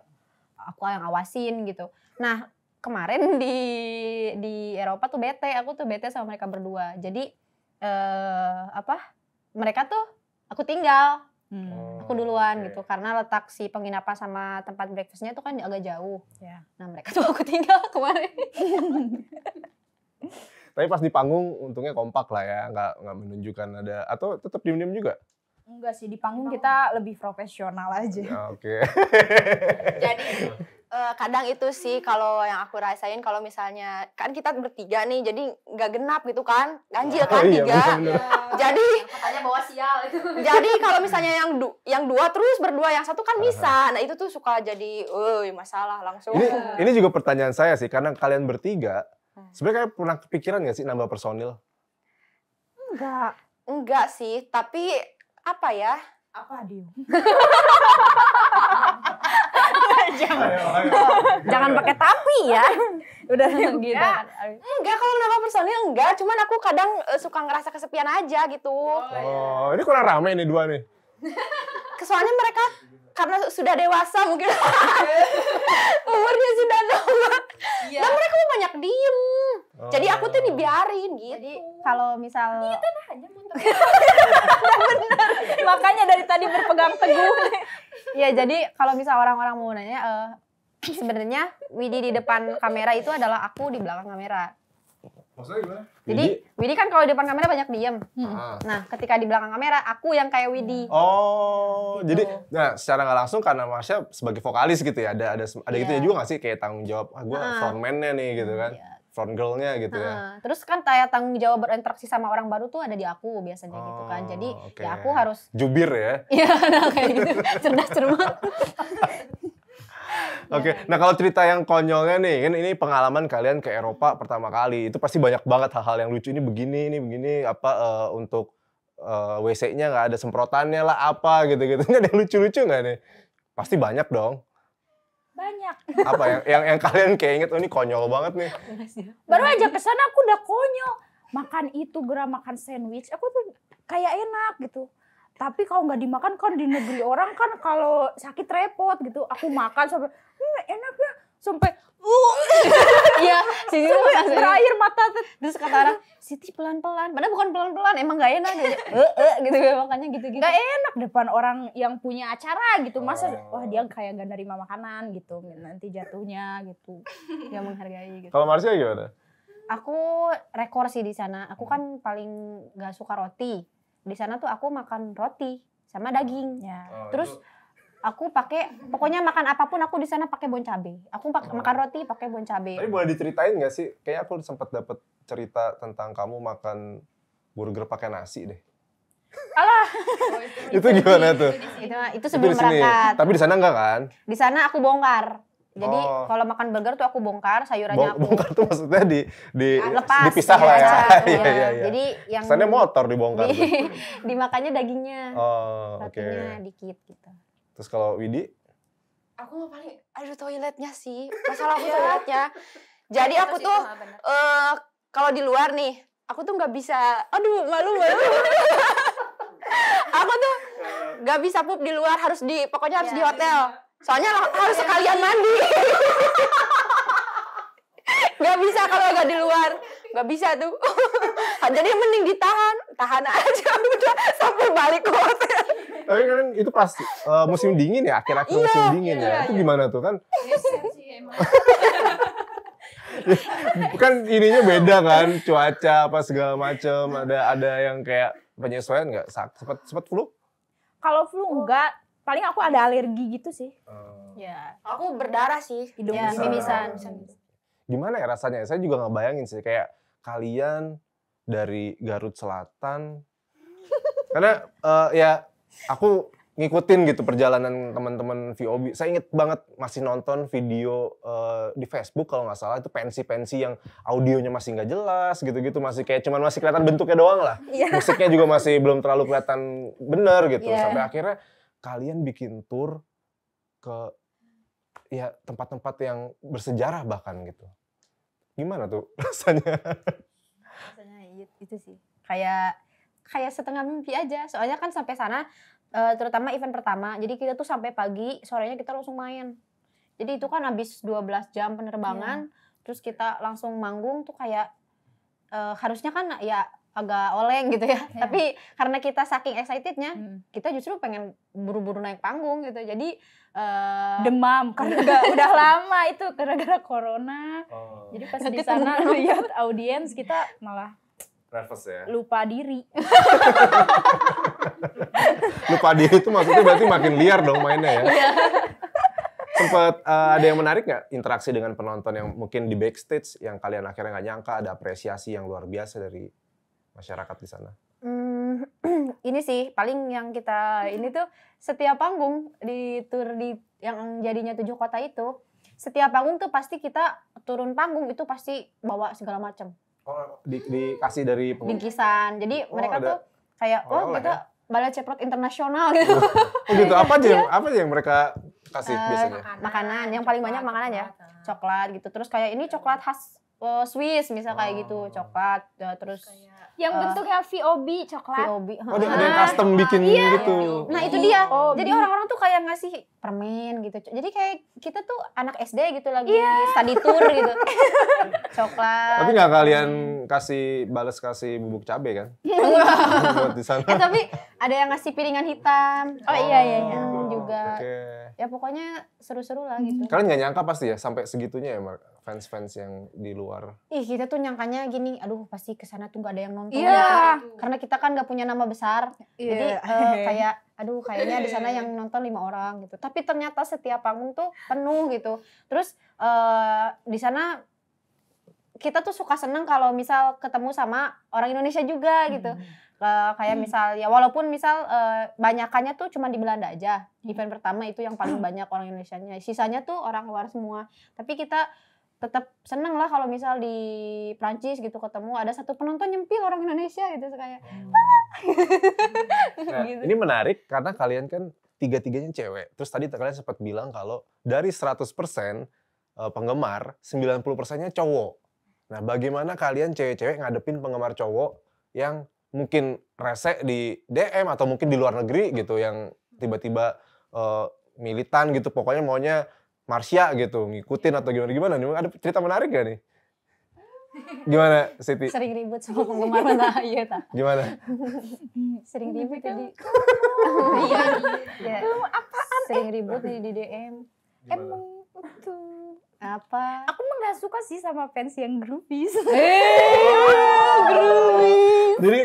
aku yang awasin gitu. Nah, kemarin di di Eropa tuh bete, aku tuh bete sama mereka berdua. Jadi uh, apa? Mereka tuh aku tinggal. Hmm. Aku duluan okay. gitu karena letak si penginapan sama tempat breakfastnya itu kan agak jauh. Yeah. Nah mereka tuh aku tinggal kemarin. Tapi pas di panggung untungnya kompak lah ya, nggak nggak menunjukkan ada atau tetap diem-diem juga. Enggak sih di panggung kita lebih profesional aja. Ya, oke. Okay. Jadi eh, kadang itu sih kalau yang aku rasain kalau misalnya kan kita bertiga nih jadi nggak genap gitu kan ganjil oh, kan iya, tiga bener -bener. Iya. jadi iya, katanya bawa sial itu jadi kalau misalnya yang du yang dua terus berdua yang satu kan bisa nah itu tuh suka jadi woi masalah langsung ini iya. ini juga pertanyaan saya sih karena kalian bertiga Sebenarnya pernah kepikiran gak sih nambah personil? Enggak. Enggak sih, tapi apa ya? Apa, Dio? jangan jangan pakai tapi ya udah gitu enggak kalau nambah personil enggak cuman aku kadang eh, suka ngerasa kesepian aja gitu oh, ini kurang rame nih dua nih soalnya mereka karena sudah dewasa mungkin umurnya sudah nambah yeah. dan mereka mau banyak diem oh. jadi aku tuh dibiarin gitu jadi kalau misal makanya dari tadi berpegang teguh ya jadi kalau misal orang-orang mau nanya uh, sebenarnya Widi di depan kamera itu adalah aku di belakang kamera Maksudnya gimana? Jadi Widi kan kalau di depan kamera banyak diem. Hmm. Ah. Nah, ketika di belakang kamera aku yang kayak Widi. Hmm. Oh, gitu. jadi nah secara nggak langsung karena Marsha sebagai vokalis gitu ya, ada ada ada yeah. gitu ya iya. juga nggak sih kayak tanggung jawab ah gue ah. frontman-nya nih gitu kan. Yeah front girl-nya gitu nah, ya. Ah. Terus kan kayak tanggung jawab berinteraksi sama orang baru tuh ada di aku biasanya oh, gitu kan. Oh, jadi okay. ya aku harus jubir ya. Iya, nah kayak gitu. Cerdas cermat. Oke, okay. Iya. nah kalau cerita yang konyolnya nih, kan ini pengalaman kalian ke Eropa pertama kali, itu pasti banyak banget hal-hal yang lucu. Ini begini, ini begini, apa uh, untuk uh, eh, WC-nya nggak ada semprotannya lah, apa gitu-gitu. Ini ada lucu-lucu nggak nih? Pasti banyak dong. Banyak. Apa yang yang, yang kalian kayak inget, oh ini konyol banget nih. Baru aja kesana aku udah konyol. Makan itu, gerak makan sandwich, aku tuh kayak enak gitu tapi kalau nggak dimakan kan di negeri orang kan kalau sakit repot gitu aku makan sampai hm, enak ya sampai uh iya Siti berair mata terus kata orang Siti pelan pelan padahal bukan pelan pelan emang gak enak aja eh -e, gitu ya, makanya gitu gitu gak enak depan orang yang punya acara gitu masa oh. wah dia kayak gak nerima makanan gitu nanti jatuhnya gitu gak menghargai gitu kalau Marsha gimana aku rekor sih di sana aku kan paling gak suka roti di sana tuh aku makan roti sama daging. Ya. Oh, Terus itu... aku pakai pokoknya makan apapun aku di sana pakai bon cabe. Aku pake, oh. makan roti pakai bon cabe. Tapi boleh diceritain gak sih? Kayaknya aku sempat dapat cerita tentang kamu makan burger pakai nasi deh. Alah. Oh, itu, itu gimana tuh? Itu, itu, itu sebelum berangkat. Tapi di sana enggak kan? Di sana aku bongkar. Jadi oh. kalau makan burger tuh aku bongkar sayurannya aku. Bongkar tuh maksudnya di di ah, Lepas, dipisah lah ya. Iya, iya, iya, iya. Jadi yang Kesannya motor dibongkar. Di, dimakannya dagingnya. Oh, oke. Okay. dikit gitu. Terus kalau Widi? Aku mau paling aduh toiletnya sih. Masalah aku toiletnya. Jadi aku tuh uh, kalau di luar nih, aku tuh nggak bisa. Aduh, malu malu. aku tuh nggak bisa pup di luar, harus di pokoknya harus yeah, di iya, hotel. Yeah. Soalnya harus sekalian mandi. Gak bisa kalau gak di luar. Gak bisa tuh. Jadi mending ditahan. Tahan aja udah sampai balik ke hotel. Tapi kan itu pas uh, musim dingin ya, akhir-akhir iya, musim dingin ya. iya, ya. itu iya. gimana tuh kan? Iya iya kan ininya beda kan, cuaca apa segala macem. Ada ada yang kayak penyesuaian nggak? Sempat sempat flu? Kalau flu enggak, paling aku ada alergi gitu sih. Uh, ya. Aku berdarah sih. Hidung ya, mimisan. Hmm. Gimana ya rasanya? Saya juga nggak bayangin sih kayak kalian dari Garut Selatan. Karena uh, ya aku ngikutin gitu perjalanan teman-teman VOB. Saya inget banget masih nonton video uh, di Facebook kalau nggak salah itu pensi-pensi yang audionya masih nggak jelas gitu-gitu masih kayak cuman masih kelihatan bentuknya doang lah. Yeah. Musiknya juga masih belum terlalu kelihatan bener gitu. Yeah. Sampai akhirnya kalian bikin tour ke ya tempat-tempat yang bersejarah bahkan gitu. Gimana tuh rasanya? Rasanya itu sih kayak kayak setengah mimpi aja. Soalnya kan sampai sana eh, terutama event pertama, jadi kita tuh sampai pagi, sorenya kita langsung main. Jadi itu kan habis 12 jam penerbangan, yeah. terus kita langsung manggung tuh kayak uh, harusnya kan ya agak oleng gitu ya. Yeah. Tapi karena kita saking excitednya, hmm. kita justru pengen buru-buru naik panggung gitu. Jadi uh, demam karena udah, udah lama itu gara-gara corona. Oh. Jadi pas di sana lihat audiens kita malah Nervous ya. Lupa diri. lupa diri itu maksudnya berarti makin liar dong mainnya ya. Yeah. Sempat uh, eh, ada yang menarik nggak interaksi dengan penonton yang mungkin di backstage yang kalian akhirnya nggak nyangka ada apresiasi yang luar biasa dari masyarakat di sana? Hmm, ini sih paling yang kita ini tuh setiap panggung di tur di yang jadinya tujuh kota itu setiap panggung tuh pasti kita turun panggung itu pasti bawa segala macam. Oh, di, dikasih dari bingkisan. Jadi oh, mereka ada, tuh kayak oh, oh kita ya? balai ceprot internasional gitu. Oh gitu. Apa aja yang iya. apa aja yang mereka kasih uh, biasanya? Makanan, makanan yang paling banyak makanan ya. Coklat gitu. Terus kayak ini coklat khas uh, Swiss misal oh. kayak gitu, oh. coklat uh, terus yang uh, bentuknya VOB coklat. VOB. Oh, ada, ada yang custom iya. bikin iya. gitu. Nah, itu dia. Oh, VOB. Jadi orang-orang tuh kayak ngasih permen gitu. Jadi kayak kita tuh anak SD gitu lagi yeah. study tour gitu. coklat. Tapi nggak kalian kasih balas kasih bubuk cabe kan? Buat di sana. Ya, tapi ada yang ngasih piringan hitam. Oh, oh iya iya iya oh, juga. Okay ya pokoknya seru-seru lah gitu hmm. kalian gak nyangka pasti ya sampai segitunya ya fans-fans yang di luar ih kita tuh nyangkanya gini aduh pasti ke sana tuh gak ada yang nonton yeah. ya karena kita kan gak punya nama besar yeah. jadi uh, kayak aduh kayaknya di sana yang nonton lima orang gitu tapi ternyata setiap panggung tuh penuh gitu terus uh, di sana kita tuh suka seneng kalau misal ketemu sama orang Indonesia juga gitu hmm kayak hmm. misal ya walaupun misal uh, banyakannya tuh cuma di Belanda aja event pertama itu yang paling hmm. banyak orang Indonesia-nya sisanya tuh orang luar semua tapi kita tetap seneng lah kalau misal di Prancis gitu ketemu ada satu penonton nyempil orang Indonesia gitu kayak hmm. nah, gitu. ini menarik karena kalian kan tiga-tiganya cewek terus tadi kalian sempat bilang kalau dari 100% eh, penggemar 90 persennya cowok nah bagaimana kalian cewek-cewek ngadepin penggemar cowok yang mungkin rese di DM atau mungkin di luar negeri gitu yang tiba-tiba uh, militan gitu pokoknya maunya marsia gitu ngikutin atau gimana gimana nih ada cerita menarik gak nih gimana Siti sering ribut sama penggemar mata iya ta gimana sering ribut jadi iya iya. apaan sering eh. ribut di, di DM emang itu apa? Aku mah gak suka sih sama fans yang groupies. Eh, groupies. Jadi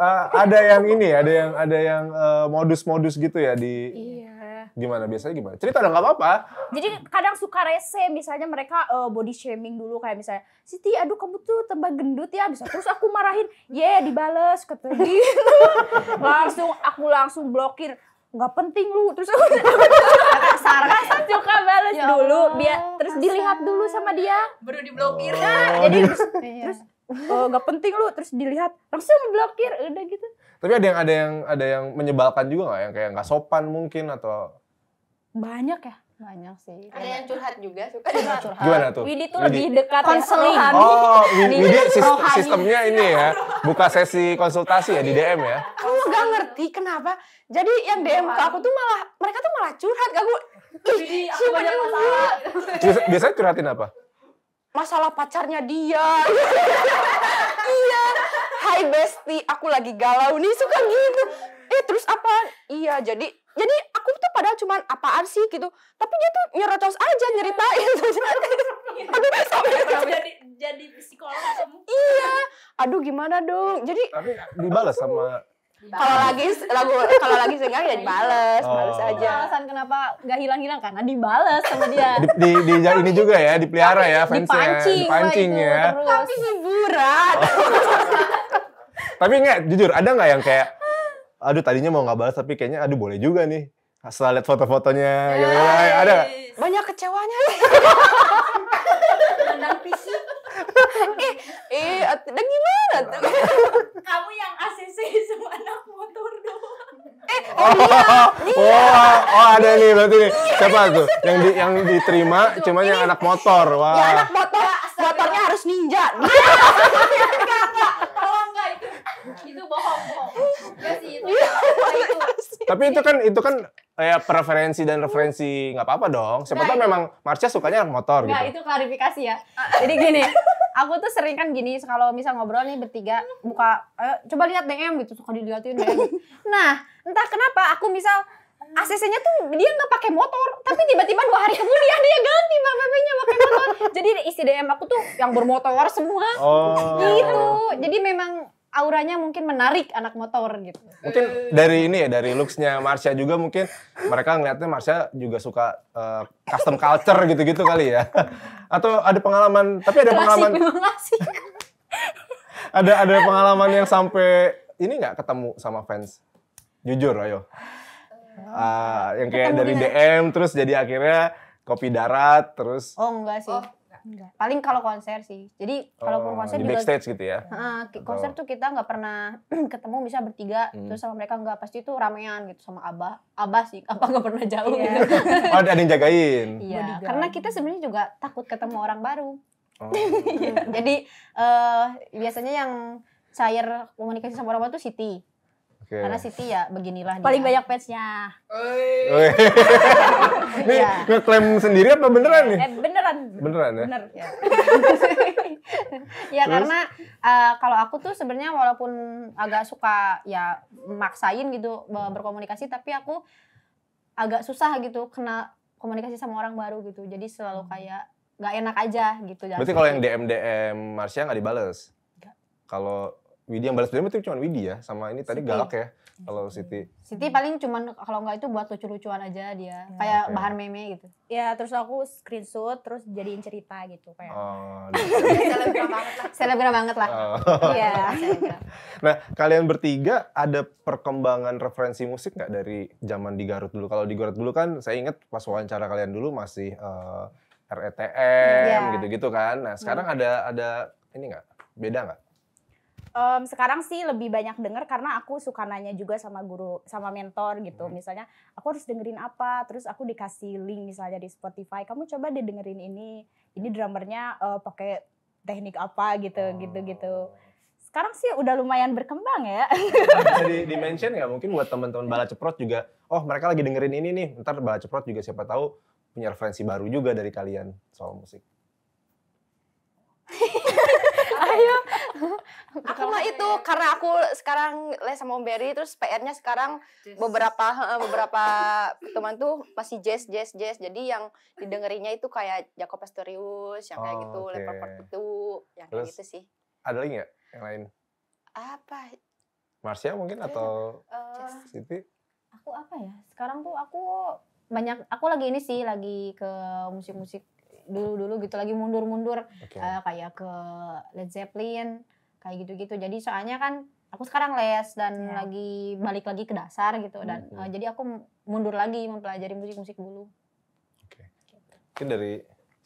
uh, ada yang ini, ada yang ada yang modus eh, modus-modus gitu ya di Iya. Gimana biasanya gimana? Cerita dong gak apa-apa. Jadi kadang suka rese misalnya mereka uh, body shaming dulu kayak misalnya, "Siti, aduh kamu tuh tambah gendut ya." Bisa terus aku marahin, "Ye, yeah, dibales." Kata gitu. langsung aku langsung blokir nggak penting lu terus aku sarkas juga balas ya dulu biar terus kasar. dilihat dulu sama dia baru diblokir iya. oh. jadi terus, iya. terus oh, gak penting lu terus dilihat langsung blokir udah gitu tapi ada yang ada yang ada yang menyebalkan juga nggak yang kayak nggak sopan mungkin atau banyak ya banyak sih. Ada yang curhat juga suka curhat. curhat. Gimana tuh? Widi tuh Widi. lebih dekat ya konseling Ya. Oh, Widi sistem, sistemnya ini ya. Buka sesi konsultasi ya di DM ya. Kamu gak ngerti kenapa? Jadi yang DM ke aku tuh malah mereka tuh malah curhat ke gue siapa yang banyak masalah. Biasanya curhatin apa? Masalah pacarnya dia. iya. Hai bestie aku lagi galau nih suka gitu. Eh terus apa? Iya, jadi jadi aku tuh padahal cuman apaan sih gitu tapi dia tuh nyerocos aja nyeritain tapi sampai jadi jadi psikolog kamu iya aduh gimana dong jadi tapi dibalas sama kalau lagi lagu kalau lagi sengaja ya dibales, oh. bales aja. Alasan kenapa nggak hilang-hilang karena dibales sama dia. Di, di, di ini juga ya, dipelihara ya fansnya, dipancing, dipancing ya. Terus. Tapi hiburan. Oh. Tapi nggak jujur ada nggak yang kayak aduh tadinya mau nggak balas tapi kayaknya aduh boleh juga nih setelah lihat foto-fotonya gitu, yes. ada banyak kecewanya menang fisik eh eh dan gimana tuh kamu yang ACC sama anak motor doang eh oh, oh, iya, oh, oh ada nih berarti nih siapa tuh yang di, yang diterima cuma yang anak motor ya, wah ya, anak motor motornya harus ninja Tapi itu kan itu kan ya preferensi dan referensi nggak apa-apa dong. Siapa tahu memang Marcia sukanya motor nggak, gitu. itu klarifikasi ya. Ah. Jadi gini, aku tuh sering kan gini kalau misal ngobrol nih bertiga buka ayo, eh, coba lihat DM gitu suka diliatin DM. Nah, entah kenapa aku misal ACC-nya tuh dia nggak pakai motor, tapi tiba-tiba dua hari kemudian dia ganti mbak nya pakai motor. Jadi isi DM aku tuh yang bermotor semua, oh. gitu. Jadi memang auranya mungkin menarik anak motor gitu. Mungkin eh. dari ini ya dari looksnya Marsha juga mungkin mereka ngeliatnya Marsha juga suka uh, custom culture gitu-gitu kali ya. Atau ada pengalaman tapi ada klasik, pengalaman ada ada pengalaman yang sampai ini nggak ketemu sama fans. Jujur ayo. Uh, yang kayak dari DM terus jadi akhirnya kopi darat terus Oh enggak sih. Oh Enggak. Paling kalau konser sih. Jadi kalau oh, konser di juga, backstage gitu ya. Uh, konser tuh kita nggak pernah ketemu bisa bertiga hmm. terus sama mereka nggak pasti itu ramean gitu sama Abah. Abah sih, apa nggak pernah jauh Iya. gitu. oh, ada yang jagain. Iya. Karena kita sebenarnya juga takut ketemu orang baru. Oh. Jadi uh, biasanya yang cair komunikasi sama orang baru tuh Siti. Okay. Karena Siti ya beginilah Paling dia. banyak page-nya. Iya. Ini ya. ngeklaim sendiri apa beneran nih? Eh, beneran. Beneran ya? Bener. Ya, ya karena uh, kalau aku tuh sebenarnya walaupun agak suka ya maksain gitu berkomunikasi tapi aku agak susah gitu kena komunikasi sama orang baru gitu. Jadi selalu hmm. kayak gak enak aja gitu. Berarti kalau yang DM DM Marsha nggak dibales? Kalau Widi yang balas dendam itu cuma Widi ya sama ini tadi Siti. galak ya iya, kalau Siti. Siti paling cuman kalau nggak itu buat lucu-lucuan aja dia. Ya. Kayak okay. bahan meme gitu. Ya terus aku screenshot terus jadiin cerita gitu kayak. Oh, gitu. selebgram banget lah. banget lah. Oh. Iya. Oh. nah kalian bertiga ada perkembangan referensi musik nggak dari zaman di Garut dulu? Kalau di Garut dulu kan saya ingat pas wawancara kalian dulu masih uh, eh, RETM iya. gitu-gitu ya. kan. Nah sekarang hmm. ada ada ini nggak? Beda nggak? um, sekarang sih lebih banyak denger karena aku suka nanya juga sama guru sama mentor gitu hmm. misalnya aku harus dengerin apa terus aku dikasih link misalnya di Spotify kamu coba deh dengerin ini ini ya. drummernya uh, pakai teknik apa gitu oh. gitu gitu oh. sekarang sih udah lumayan berkembang ya. Nah, bisa di, di mention nggak mungkin buat teman-teman iya. bala ceprot juga, oh mereka lagi dengerin ini nih, ntar bala ceprot juga siapa tahu punya referensi baru juga dari kalian soal musik. Ayo, aku mah itu karena aku sekarang les sama Om Berry terus PR-nya sekarang jazz. beberapa beberapa teman tuh masih jazz jazz jazz jadi yang didengerinnya itu kayak Jacob Pastorius yang kayak gitu okay. Part itu yang terus, kayak gitu sih ada lagi nggak yang lain apa Marsha mungkin atau uh, Siti aku apa ya sekarang tuh aku banyak aku lagi ini sih lagi ke musik-musik dulu-dulu gitu lagi mundur-mundur okay. uh, eh, kayak ke Led Zeppelin kayak gitu-gitu jadi soalnya kan aku sekarang les dan yeah. lagi balik lagi ke dasar gitu dan mm -hmm. uh, jadi aku mundur lagi mempelajari musik-musik dulu okay. mungkin dari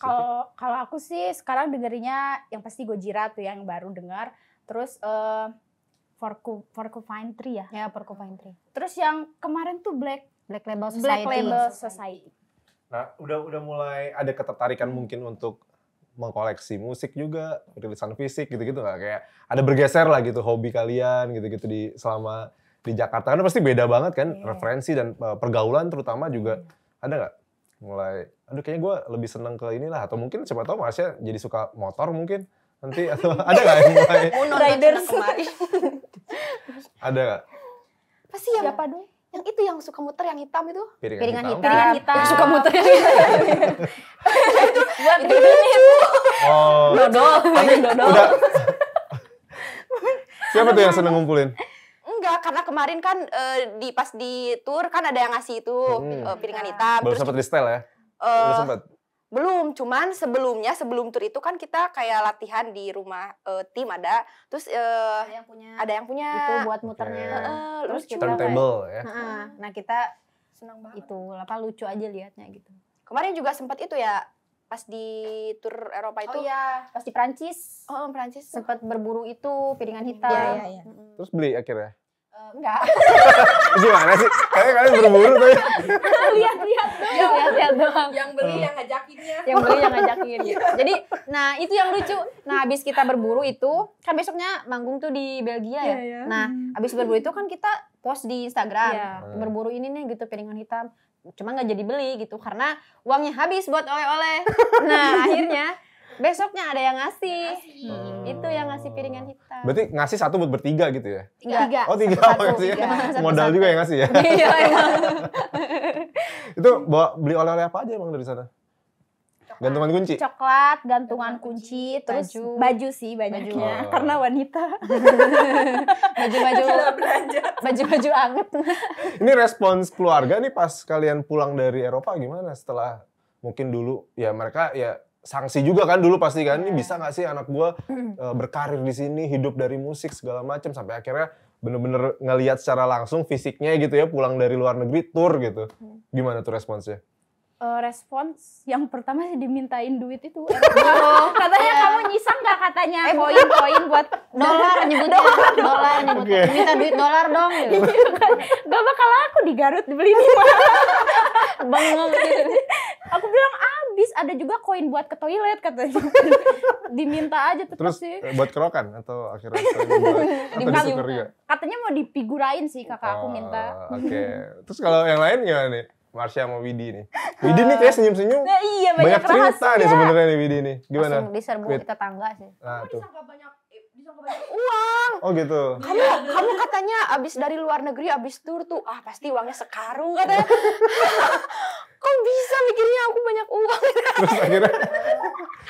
kalau kalau aku sih sekarang dengerinnya yang pasti Gojira tuh yang baru dengar terus uh, eh, Forku Forku Fine Tree ya ya Forku Fine Tree terus yang kemarin tuh Black Black Label Society Black Label Society nah udah udah mulai ada ketertarikan mungkin untuk mengkoleksi musik juga, rilisan fisik gitu-gitu nggak kayak ada bergeser lah gitu hobi kalian gitu-gitu di selama di Jakarta kan pasti beda banget kan yeah. referensi dan eh, pergaulan terutama juga yeah. ada nggak mulai aduh kayaknya gue lebih seneng ke inilah atau mungkin siapa tahu Marsha jadi suka motor mungkin nanti atau ada nggak yang mulai riders ada nggak pasti siapa dong yang itu yang suka muter yang hitam itu piringan, piringan hitam. hitam piringan hitam suka muter yang itu buat itu, itu. oh dodol siapa tuh yang seneng ngumpulin enggak karena kemarin kan uh, di pas di tour kan ada yang ngasih itu hmm. Eh, piringan hitam baru sempat di style ya uh, eh, sempat belum, cuman sebelumnya sebelum tur itu kan kita kayak latihan di rumah uh, tim ada, terus uh, ada yang punya, ada yang punya itu buat muternya, okay. uh, terus kita turntable ya. nah kita senang banget. Itu apa lucu aja liatnya gitu. Kemarin juga sempat itu ya pas di tur Eropa itu, oh, iya. pas di Prancis, oh Prancis sempat berburu itu piringan iya. hitam. Terus beli akhirnya? enggak. Gimana sih? Kayaknya kalian buru-buru tuh. Ya. Lihat-lihat doang. Lihat-lihat doang. Yang beli hmm. yang ngajakinnya. Yang beli yang ngajakin. Iya. Jadi, nah itu yang lucu. Nah, habis kita berburu itu, kan besoknya manggung tuh di Belgia ya. Iya, iya. Nah, hmm. habis berburu itu kan kita post di Instagram. Hmm. Berburu ini nih gitu piringan hitam. Cuma nggak jadi beli gitu karena uangnya habis buat oleh-oleh. Nah, akhirnya besoknya ada yang ngasih. ngasih. Hmm. Itu yang ngasih piringan hitam. Berarti ngasih satu buat bertiga gitu ya? Tiga. Oh tiga. Satu, satu, oh, tiga. Modal satu. juga yang ngasih ya? Iya. iya. itu bawa, beli oleh-oleh apa aja emang dari sana? Gantungan kunci? Coklat, gantungan kunci, baju. terus baju, sih bajunya Oh. Karena wanita. Baju-baju Baju-baju anget. Ini respons keluarga nih pas kalian pulang dari Eropa gimana setelah mungkin dulu ya mereka ya sanksi juga kan dulu pasti kan ini iya. bisa nggak sih anak gue uh, berkarir di sini hidup dari musik segala macam sampai akhirnya bener-bener ngelihat secara langsung fisiknya gitu ya pulang dari luar negeri tour gitu mm. gimana tuh responsnya? Uh, respons yang pertama sih dimintain duit itu katanya yeah. kamu nyisang nggak katanya eh, koin-koin buat dolar nyebutnya dolar, dolar nyebutnya okay. minta duit dolar dong gitu. Iya, kan. gak bakal aku di Garut beli ini bengong gitu. Aku bilang abis ada juga koin buat ke toilet katanya. Diminta aja tetap Terus, sih. Eh, buat kerokan atau akhirnya buat atau Katanya mau dipigurain sih kakak aku oh, minta. Oke. Okay. Terus kalau yang lain gimana nih? Marsha mau Widi nih. Widi nih eh, kayak senyum-senyum. Nah, iya, banyak, banyak cerita rahasia. nih sebenarnya nih Widi nih. Gimana? Langsung diserbu kita tangga sih. Nah, tuh. banyak uang. Oh gitu. Kamu kamu katanya abis dari luar negeri abis tur tuh ah pasti uangnya sekarung katanya. Kok bisa mikirnya aku banyak uang? Terus akhirnya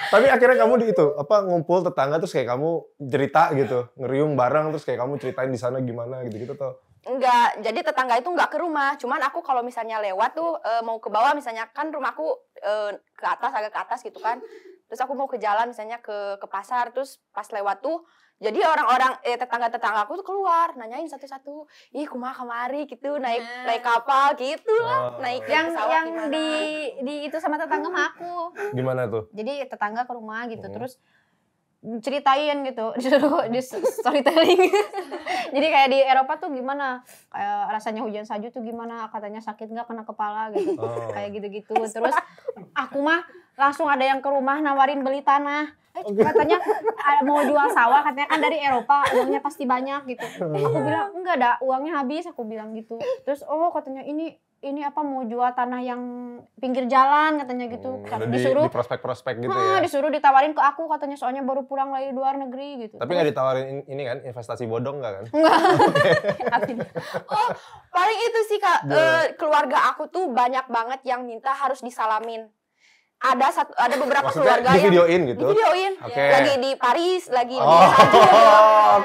Tapi akhirnya kamu di itu apa ngumpul tetangga terus kayak kamu cerita gitu, ngeriung bareng terus kayak kamu ceritain di sana gimana gitu-gitu tuh. Enggak, jadi tetangga itu enggak ke rumah. Cuman aku kalau misalnya lewat tuh eh, mau ke bawah misalnya kan rumahku e, ke atas agak ke atas gitu kan terus aku mau ke jalan misalnya ke ke pasar terus pas lewat tuh jadi orang-orang eh tetangga-tetangga aku tuh keluar nanyain satu-satu ih kumaha kemari gitu naik hmm. naik kapal gitu lah oh. Iya. naik yang yang gimana. di di itu sama tetangga sama aku gimana tuh jadi tetangga ke rumah gitu hmm. terus ceritain gitu disuruh di storytelling jadi kayak di Eropa tuh gimana kayak rasanya hujan salju tuh gimana katanya sakit nggak kena kepala gitu oh. kayak gitu-gitu terus aku mah langsung ada yang ke rumah nawarin beli tanah. Eh, katanya eh, mau jual sawah katanya kan dari Eropa uangnya pasti banyak gitu. Oh. aku bilang enggak ada uangnya habis aku bilang gitu. Terus oh katanya ini ini apa mau jual tanah yang pinggir jalan katanya gitu. Hmm, disuruh di prospek-prospek gitu ya. disuruh ditawarin ke aku katanya soalnya baru pulang dari luar negeri gitu. Tapi nggak ditawarin ini kan investasi bodong nggak kan? Enggak. oh, paling itu sih Kak. Uh, keluarga aku tuh banyak banget yang minta harus disalamin ada satu ada beberapa Maksudnya keluarga di videoin yang gitu. Di videoin. Okay. Lagi di Paris, lagi oh. di Saji, oke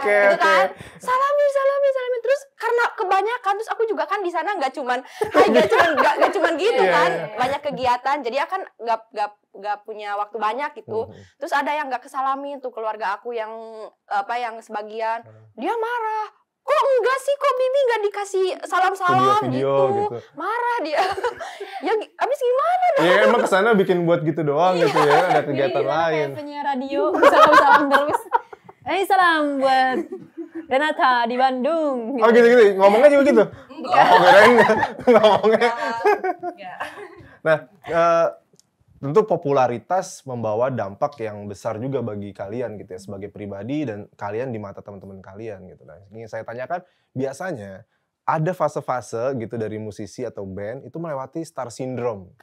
okay, gitu okay. kan. Salami, salami, salami terus karena kebanyakan terus aku juga kan di sana nggak cuman nggak cuman nggak cuman gitu yeah, kan. Iya, iya. Banyak kegiatan. Jadi akan nggak nggak nggak punya waktu banyak gitu. Hmm. Terus ada yang nggak kesalami tuh keluarga aku yang apa yang sebagian hmm. dia marah kok enggak sih kok Mimi nggak dikasih salam-salam gitu. gitu marah dia ya abis gimana dong ya emang kesana bikin buat gitu doang iya. gitu ya ada iya, kegiatan iya, lain penyiar radio salam-salam terus eh salam buat Renata di Bandung gitu. oh gitu gitu ngomongnya juga gitu enggak oh, Ngomongnya. ngomongnya nah uh, tentu popularitas membawa dampak yang besar juga bagi kalian gitu ya sebagai pribadi dan kalian di mata teman-teman kalian gitu. Nah, ini saya tanyakan biasanya ada fase-fase gitu dari musisi atau band itu melewati star syndrome.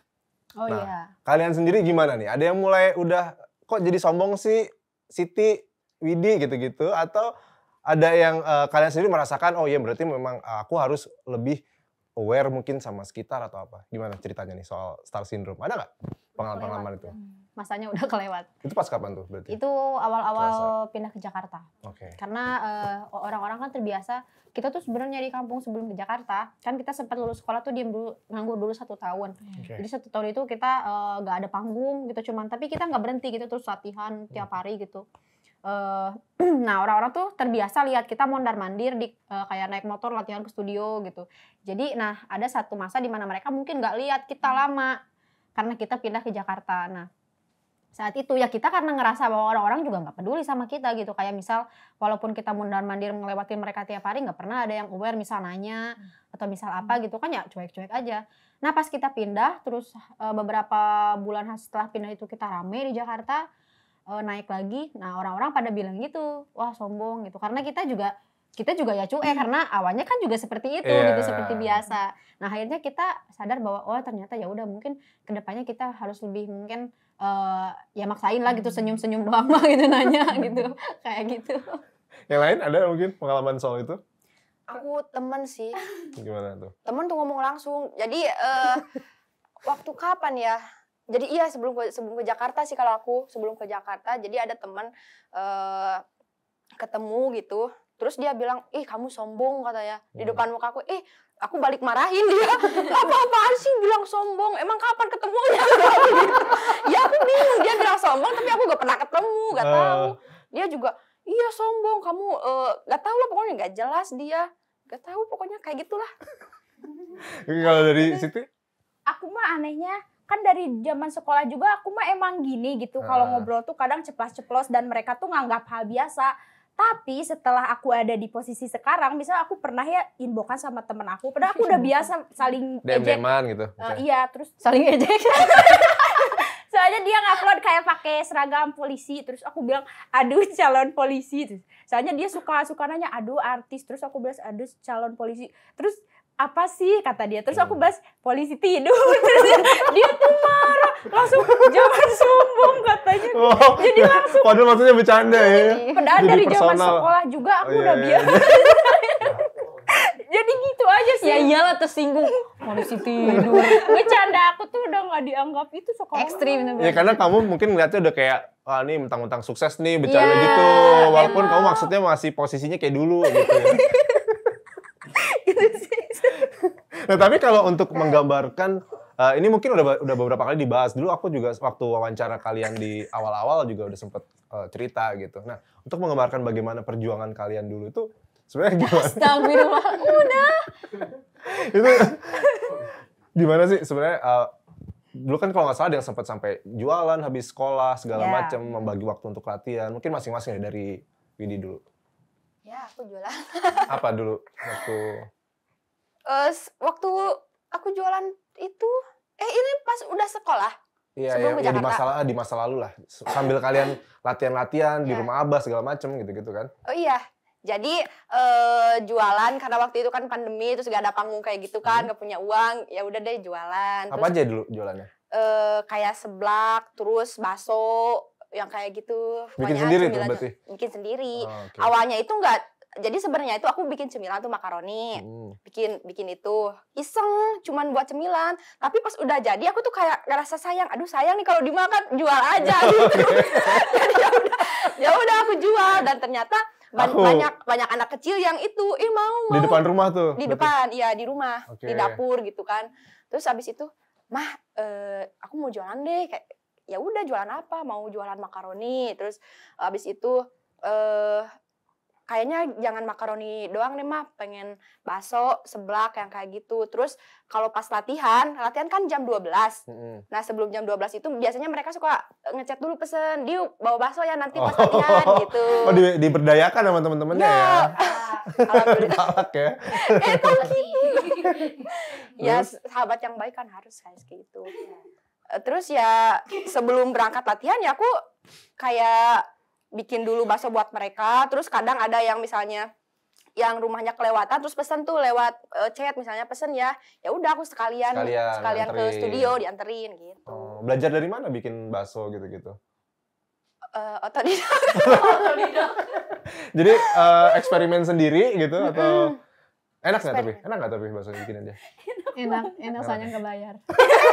Oh nah, iya. Kalian sendiri gimana nih? Ada yang mulai udah kok jadi sombong sih Siti Widi gitu-gitu atau ada yang uh, kalian sendiri merasakan oh iya berarti memang eh, aku harus lebih aware mungkin sama sekitar atau apa? Gimana ceritanya nih soal star syndrome? Ada nggak pengalaman-pengalaman itu? Masanya udah kelewat. Itu pas kapan tuh berarti? Itu awal-awal pindah ke Jakarta. Oke. Okay. Karena orang eh, orang-orang kan terbiasa kita tuh sebenarnya di kampung sebelum ke Jakarta kan kita sempat lulus sekolah tuh diem dulu nganggur dulu satu tahun okay. jadi satu tahun itu kita eh, nggak uh, ada panggung gitu cuman tapi kita nggak berhenti gitu terus latihan tiap hmm. hari gitu Eh, nah orang-orang tuh terbiasa lihat kita mondar mandir di uh, kayak naik motor latihan ke studio gitu. Jadi nah ada satu masa di mana mereka mungkin nggak lihat kita lama karena kita pindah ke Jakarta. Nah saat itu ya kita karena ngerasa bahwa orang-orang juga nggak peduli sama kita gitu kayak misal walaupun kita mondar mandir melewati mereka tiap hari nggak pernah ada yang aware misal nanya atau misal apa hmm. gitu kan ya cuek-cuek aja nah pas kita pindah terus uh, beberapa bulan setelah pindah itu kita rame di Jakarta uh, naik lagi. Nah, orang-orang pada bilang gitu, wah sombong gitu. Karena kita juga kita juga ya cuek hmm. karena awalnya kan juga seperti itu yeah. gitu seperti biasa. Nah, akhirnya kita sadar bahwa oh ternyata ya udah mungkin kedepannya kita harus lebih mungkin uh, ya maksain lah gitu hmm. senyum-senyum doang lah gitu nanya gitu. Kayak gitu. Yang lain ada mungkin pengalaman soal itu? Aku temen sih. Gimana tuh? Temen tuh ngomong langsung. Jadi uh, waktu kapan ya? jadi iya sebelum ke, sebelum ke Jakarta sih kalau aku sebelum ke Jakarta jadi ada teman uh, ketemu gitu terus dia bilang ih kamu sombong katanya di hmm. depan muka aku ih eh, aku balik marahin dia apa apaan sih bilang sombong emang kapan ketemunya ya aku bingung dia bilang sombong tapi aku gak pernah ketemu gak eh. tahu dia juga iya sombong kamu uh, eh, gak tahu lah pokoknya gak jelas dia gak tahu pokoknya kayak gitulah kalau dari situ aku mah anehnya kan dari zaman sekolah juga aku mah emang gini gitu uh. kalau ah. ngobrol tuh kadang ceplos-ceplos dan mereka tuh nganggap hal biasa tapi setelah aku ada di posisi sekarang misal aku pernah ya inbokan sama temen aku padahal aku udah biasa saling ejek gitu uh, iya terus saling ejek soalnya dia ngupload kayak pakai seragam polisi terus aku bilang aduh calon polisi terus soalnya dia suka suka nanya aduh artis terus aku bilang aduh calon polisi terus apa sih kata dia terus aku hmm. bahas polisi tidur dia tuh marah langsung jangan sombong katanya oh, jadi langsung padahal maksudnya bercanda ya iya, iya. padahal jadi dari zaman sekolah juga aku oh, iya, udah biasa iya. jadi gitu aja sih ya iyalah tersinggung polisi tidur bercanda aku tuh udah gak dianggap itu sekolah ekstrim ya karena kamu mungkin ngeliatnya udah kayak Wah nih mentang-mentang sukses nih bercanda yeah, gitu walaupun emang. kamu maksudnya masih posisinya kayak dulu gitu ya. nah tapi kalau untuk menggambarkan uh, ini mungkin udah udah beberapa kali dibahas dulu aku juga waktu wawancara kalian di awal-awal juga udah sempet uh, cerita gitu. Nah untuk menggambarkan bagaimana perjuangan kalian dulu itu sebenarnya gimana? Astagfirullah, udah. itu gimana sih sebenarnya? Uh, dulu kan kalau nggak salah ada yang sempat sampai jualan habis sekolah segala yeah. macam membagi waktu untuk latihan mungkin masing-masing ya dari Widi dulu ya aku jualan apa dulu waktu uh, waktu aku jualan itu eh ini pas udah sekolah Iya, sebelum ya, di masa di masa lalu lah. Sambil kalian latihan-latihan di iya. rumah abah segala macem gitu-gitu kan? Oh iya, jadi eh, jualan karena waktu itu kan pandemi terus gak ada panggung kayak gitu kan, hmm. gak punya uang, ya udah deh jualan. Terus, Apa aja dulu jualannya? Eh, kayak seblak, terus bakso, yang kayak gitu. Bikin sendiri tuh berarti? Bikin sendiri. Oh, okay. Awalnya itu nggak jadi sebenarnya itu aku bikin cemilan tuh makaroni hmm. bikin bikin itu iseng cuman buat cemilan tapi pas udah jadi aku tuh kayak ngerasa sayang aduh sayang nih kalau dimakan jual aja gitu jadi ya udah ya udah aku jual dan ternyata ban aku. banyak banyak anak kecil yang itu ih eh, mau mau di depan rumah tuh di depan iya di rumah okay. di dapur gitu kan terus abis itu mah eh, aku mau jualan deh kayak ya udah jualan apa mau jualan makaroni terus abis itu eh kayaknya jangan makaroni doang nih mah pengen bakso seblak yang kayak gitu terus kalau pas latihan latihan kan jam 12 mm-hmm. nah sebelum jam 12 itu biasanya mereka suka ngecat dulu pesen dia bawa bakso ya nanti pas oh. latihan gitu oh di, diberdayakan sama teman-temannya ya, ya. Alhamdulillah ya eh ya sahabat yang baik kan harus kayak gitu terus ya sebelum berangkat latihan ya aku kayak bikin dulu bakso buat mereka terus kadang ada yang misalnya yang rumahnya kelewatan terus pesen tuh lewat uh, chat misalnya pesen ya ya udah aku sekalian sekalian, sekalian ke studio dianterin gitu oh, belajar dari mana bikin bakso gitu gitu uh, otodidak jadi uh, eksperimen sendiri gitu atau enak nggak tapi enak nggak tapi bakso bikin dia enak enak, enak soalnya nggak bayar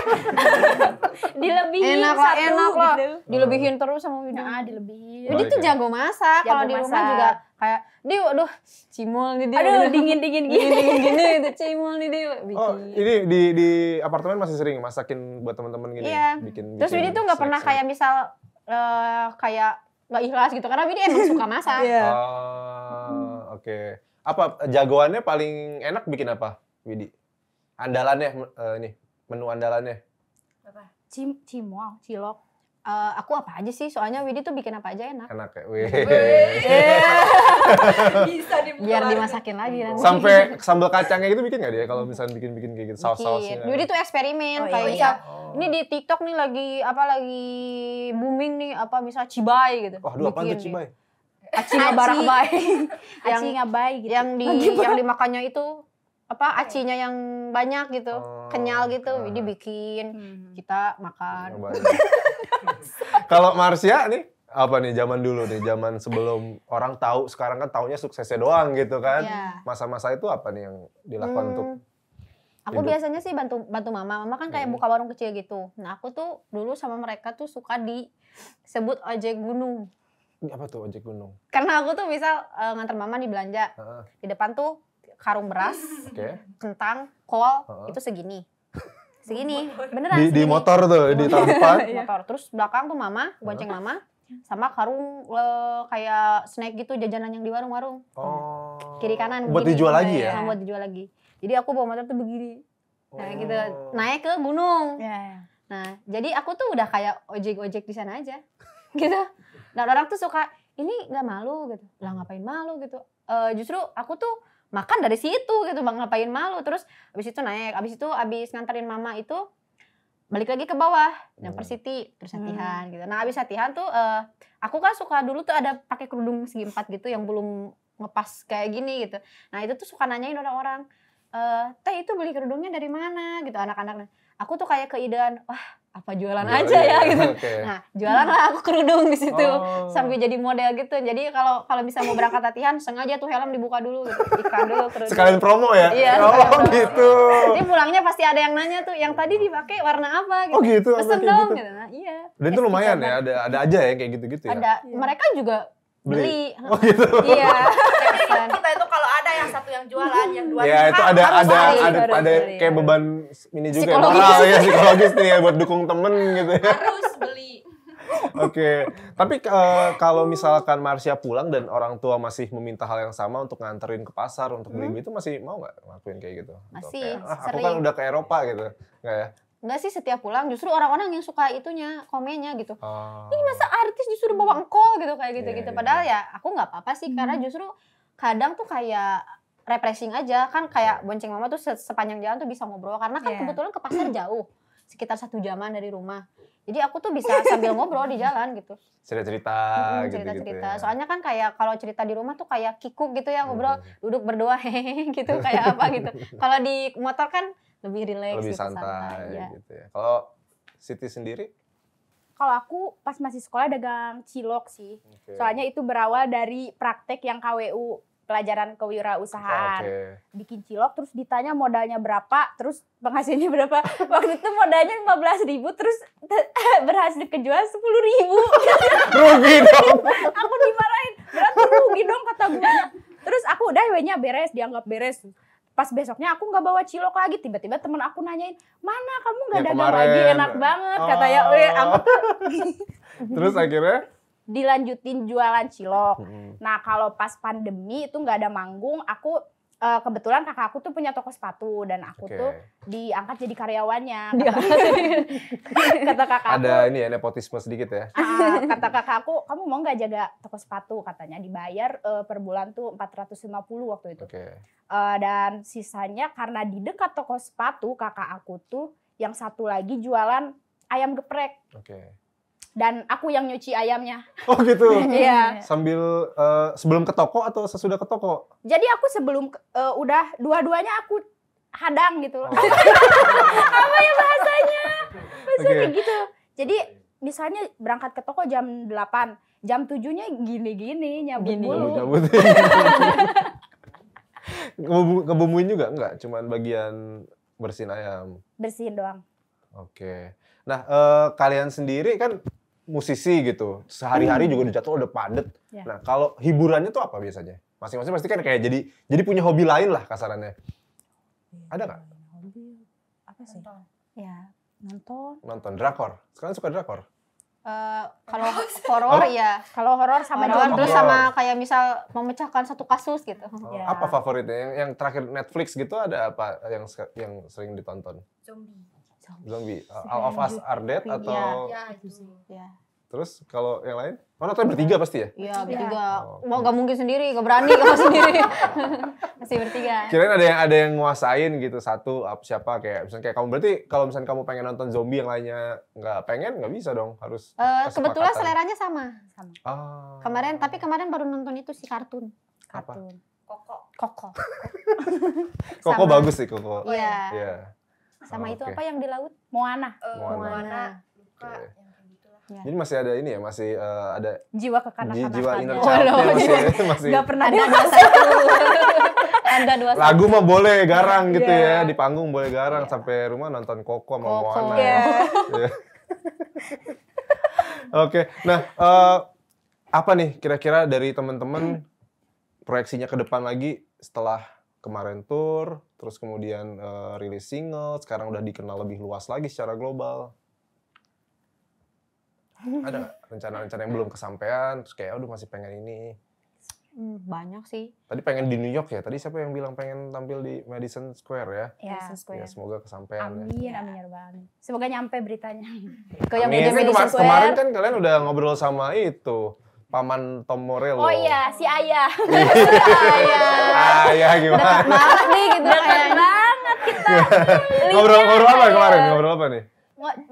dilebihin enak lah, satu enak lah. gitu. Oh. Dilebihin terus sama Widhi. ah dilebihin. Widhi tuh jago masak. Kalau di rumah juga kayak di aduh cimol nih dia. Aduh, dingin-dingin gini. dingin gini itu cimol nih dia. Oh, ini di di apartemen masih sering masakin buat teman-teman gini. Iya. Bikin, bikin Terus Widhi tuh nggak pernah kayak misal uh, kayak nggak ikhlas gitu karena Widhi emang suka masak. Yeah. Iya. oke. Okay. Apa jagoannya paling enak bikin apa, Widhi? Andalannya uh, ini menu andalannya? Apa? Cim cimol, cilok. Uh, aku apa aja sih? Soalnya Widi tuh bikin apa aja enak. Enak kayak Wih. Bisa dibuka Biar dimasakin lagi nanti. Sampai sambal kacangnya gitu bikin gak dia? Kalau misalnya bikin-bikin kayak gitu saus-sausnya. Widi tuh eksperimen oh, kayak iya, iya. oh. ini di TikTok nih lagi apa lagi booming nih apa misalnya cibai gitu. Wah, dua apa tuh cibai? Aci ngabarak Aci ngabai gitu. Yang di yang dimakannya itu apa acinya yang banyak gitu oh, kenyal gitu jadi bikin hmm. kita makan kalau Marsha nih apa nih zaman dulu nih zaman sebelum orang tahu sekarang kan taunya suksesnya doang gitu kan iya. masa-masa yeah. itu apa nih yang dilakukan hmm. untuk aku hidup? biasanya sih bantu bantu mama mama kan kayak hmm. buka warung kecil gitu nah aku tuh dulu sama mereka tuh suka disebut ojek gunung apa tuh ojek gunung karena aku tuh misal uh, eh, nganter mama nih belanja uh. di depan tuh karung beras, okay. kentang, kol uh-huh. itu segini. Segini, beneran di, segini. di motor tuh, di tempat. Iya, motor. Terus belakang tuh mama, bonceng mama sama karung le, eh, kayak snack gitu jajanan yang di warung-warung. Oh. Kiri kanan buat dijual lagi ya. Iya, buat dijual lagi. Jadi aku bawa motor tuh begini. Nah, oh. gitu naik ke gunung. Yeah. Nah, jadi aku tuh udah kayak ojek-ojek di sana aja. gitu. Nah, orang tuh suka ini nggak malu gitu. Lah ngapain malu gitu. Uh, justru aku tuh makan dari situ gitu bang ngapain malu terus abis itu naik abis itu abis nganterin mama itu balik lagi ke bawah yang hmm. persiti terus hmm. latihan gitu nah abis latihan tuh uh, aku kan suka dulu tuh ada pakai kerudung segi empat gitu yang belum ngepas kayak gini gitu nah itu tuh suka nanyain orang-orang uh, teh itu beli kerudungnya dari mana gitu anak-anak nah, aku tuh kayak keidean wah apa jualan Jual, aja iya. ya gitu. Okay. Nah, jualan lah aku kerudung di situ oh. sambil jadi model gitu. Jadi kalau kalau bisa mau berangkat latihan sengaja tuh helm dibuka dulu gitu. Ikan dulu kerudung. Sekalian promo ya. Iya, oh, promo. gitu. Jadi pulangnya pasti ada yang nanya tuh, yang tadi dipakai warna apa gitu. Oh gitu. gitu Pesen dong gitu. gitu. Nah, iya. Dan itu lumayan ya, ada ada aja ya kayak gitu-gitu ya. Ada. Iya. Mereka juga beli. beli. Oh gitu. Iya. Jadi kita itu kalau ada yang satu yang jualan, yang dua ya, itu ada harus ada beli, ada, ada, ada kayak kayak beban ini juga ya, moral ya psikologis nih ya buat dukung temen gitu ya. Harus beli. Oke, okay. tapi uh, kalau misalkan Marsha pulang dan orang tua masih meminta hal yang sama untuk nganterin ke pasar untuk beli hmm. itu masih mau nggak ngelakuin kayak gitu? Masih. Kayak, ah, aku kan udah ke Eropa gitu, nggak ya? Enggak sih setiap pulang justru orang-orang yang suka itunya komennya gitu. Oh. Ini masa artis justru bawa engkol gitu kayak gitu-gitu. Yeah, iya, iya. Padahal yeah. ya aku nggak apa-apa sih hmm. karena justru kadang tuh kayak refreshing aja kan kayak iya. bonceng mama tuh sepanjang jalan tuh bisa ngobrol karena kan yeah. kebetulan ke pasar jauh sekitar satu jaman dari rumah. Jadi aku tuh bisa sambil ngobrol di jalan gitu. Cerita-cerita hmm, cerita-cerita. ya. Soalnya kan kayak kalau cerita di rumah tuh kayak kikuk gitu ya ngobrol, hmm. duduk berdua hehehe gitu kayak apa gitu. Kalau di motor kan lebih relax lebih gitu, santai, ya. gitu ya kalau Siti sendiri kalau aku pas masih sekolah dagang cilok sih okay. soalnya itu berawal dari praktek yang KWU pelajaran kewirausahaan okay. bikin cilok terus ditanya modalnya berapa terus penghasilnya berapa waktu itu modalnya lima belas ribu terus berhasil kejual sepuluh ribu rugi dong aku dimarahin berarti rugi dong kata gue terus aku udah w beres dianggap beres pas besoknya aku nggak bawa cilok lagi tiba-tiba teman aku nanyain mana kamu nggak dagang kemarin. lagi enak banget ya. oh. katanya eh aku terus akhirnya dilanjutin jualan cilok hmm. nah kalau pas pandemi itu nggak ada manggung aku uh, kebetulan kakak aku tuh punya toko sepatu dan aku okay. tuh diangkat jadi karyawannya. Iya. Kata, kakak. kakak aku. Ada ini ya nepotisme sedikit ya. Uh, kata kakak aku, kamu mau nggak jaga toko sepatu katanya dibayar uh, per bulan tuh 450 waktu itu. Okay. Uh, eh, dan sisanya karena di dekat toko sepatu kakak aku tuh yang satu lagi jualan ayam geprek. Oke. Okay dan aku yang nyuci ayamnya. Oh gitu. Iya. Sambil uh, sebelum ke toko atau sesudah ke toko? Jadi aku sebelum uh, udah dua-duanya aku hadang gitu. Oh. Apa ya bahasanya? Maksudnya okay. gitu. Jadi misalnya berangkat ke toko jam 8, jam 7-nya gini-gini nyabut Gini. bulu. Nyabut. Ngebumbuin juga enggak? Cuman bagian bersihin ayam. Bersihin doang. Oke. Okay. Nah, uh, kalian sendiri kan musisi gitu sehari-hari hmm. juga di jatuh udah padet. Ya. Nah kalau hiburannya tuh apa biasanya? Masing-masing pasti kan kayak jadi jadi punya hobi lain lah kasarannya. Iya, ada nggak? Hobi apa sih? Ya nonton. Nonton drakor. Sekarang suka drakor? Uh, kalau horor ya, kalau horor sama horror. terus sama kayak misal memecahkan satu kasus gitu. Oh, ya. Apa favoritnya? Yang, yang terakhir Netflix gitu ada apa yang yang sering ditonton? Zombie zombie. Zombie. Uh, all of us are dead iya, atau? ya, itu sih. Ya. Terus kalau yang lain? Oh nonton bertiga pasti ya? Iya bertiga. Oh, okay. Mau gak mungkin sendiri, gak berani kalau sendiri. Masih bertiga. Kirain ada yang ada yang nguasain gitu satu apa siapa kayak misalnya kayak kamu berarti kalau misalnya kamu pengen nonton zombie yang lainnya nggak pengen nggak bisa dong harus. Uh, kebetulan seleranya sama. Sama. Ah. Kemarin tapi kemarin baru nonton itu si kartun. Kartun. Apa? Koko. Koko. Koko bagus sih Koko. Iya. Yeah. Yeah. Sama oh, itu okay. apa yang di laut? Moana. Uh, Moana. Moana. Okay. Jadi gitu ya. masih ada ini ya, masih uh, ada jiwa kekanak-kanakan. Jiwa inner child oh, no. masih, masih. Gak pernah ada satu. Anda dua Lagu mah boleh garang gitu ya, iya. di panggung boleh garang yeah. sampai rumah nonton Koko sama Koko. Moana. Yeah. Ya. Iya. Oke, okay. nah uh, apa nih kira-kira dari teman-teman hmm. proyeksinya ke depan lagi setelah kemarin tour, terus kemudian uh, rilis single, sekarang udah dikenal lebih luas lagi secara global. Ada rencana-rencana yang belum kesampaian, terus kayak aduh masih pengen ini? Hmm, banyak sih. Tadi pengen di New York ya? Tadi siapa yang bilang pengen tampil di Madison Square ya? Iya, Madison Square. ya semoga kesampaian ya. Iya. amin, ya. Amin, ya banget. Semoga nyampe beritanya. Kau yang mau di kemar Square. kemarin kan kalian udah ngobrol sama itu paman Tom Morello. Oh iya, si ayah. si ayah. ayah gimana? Dekat banget nih gitu. Dekat banget kita. Ngobrol-ngobrol apa kemarin? Ngobrol apa nih?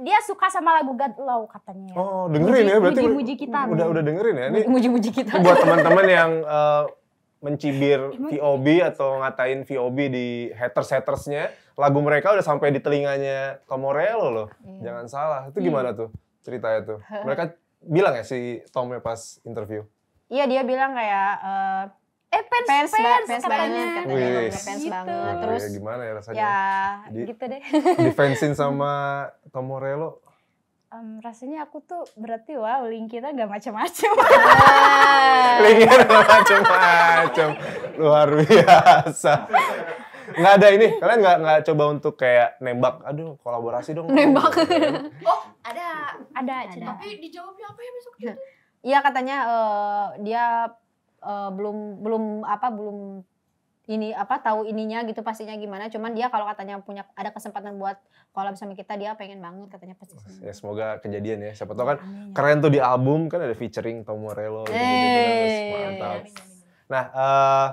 dia suka sama lagu God Low katanya. Oh, dengerin muji, ya berarti. Muji-muji kita. Udah udah dengerin ya ini. Muji-muji kita. Buat teman-teman yang uh, mencibir VOB atau ngatain VOB di haters-hatersnya, lagu mereka udah sampai di telinganya Tomorello loh. Hmm. Jangan salah. Itu iya. gimana tuh ceritanya tuh? Mereka bilang ya si Tomnya pas interview? Iya dia bilang kayak uh, eh pens pens, pens, katanya. banget katanya Wih, gitu. banget terus gimana ya rasanya ya di, gitu deh defensin sama Tom Morello Um, rasanya aku tuh berarti wow link kita gak macam-macam. Linknya kita gak macam-macam. Luar biasa nggak ada ini kalian nggak nggak coba untuk kayak nembak aduh kolaborasi dong nembak oh ada ada, ada. tapi dijawabnya apa ya besok Iya, iya katanya uh, dia uh, belum belum apa belum ini apa tahu ininya gitu pastinya gimana cuman dia kalau katanya punya ada kesempatan buat kolab sama kita dia pengen banget katanya pasti ya semoga kejadian ya siapa tahu kan Amin, ya. keren tuh di album kan ada featuring Tom Morello gitu, -gitu, -gitu. Kan. mantap nah uh,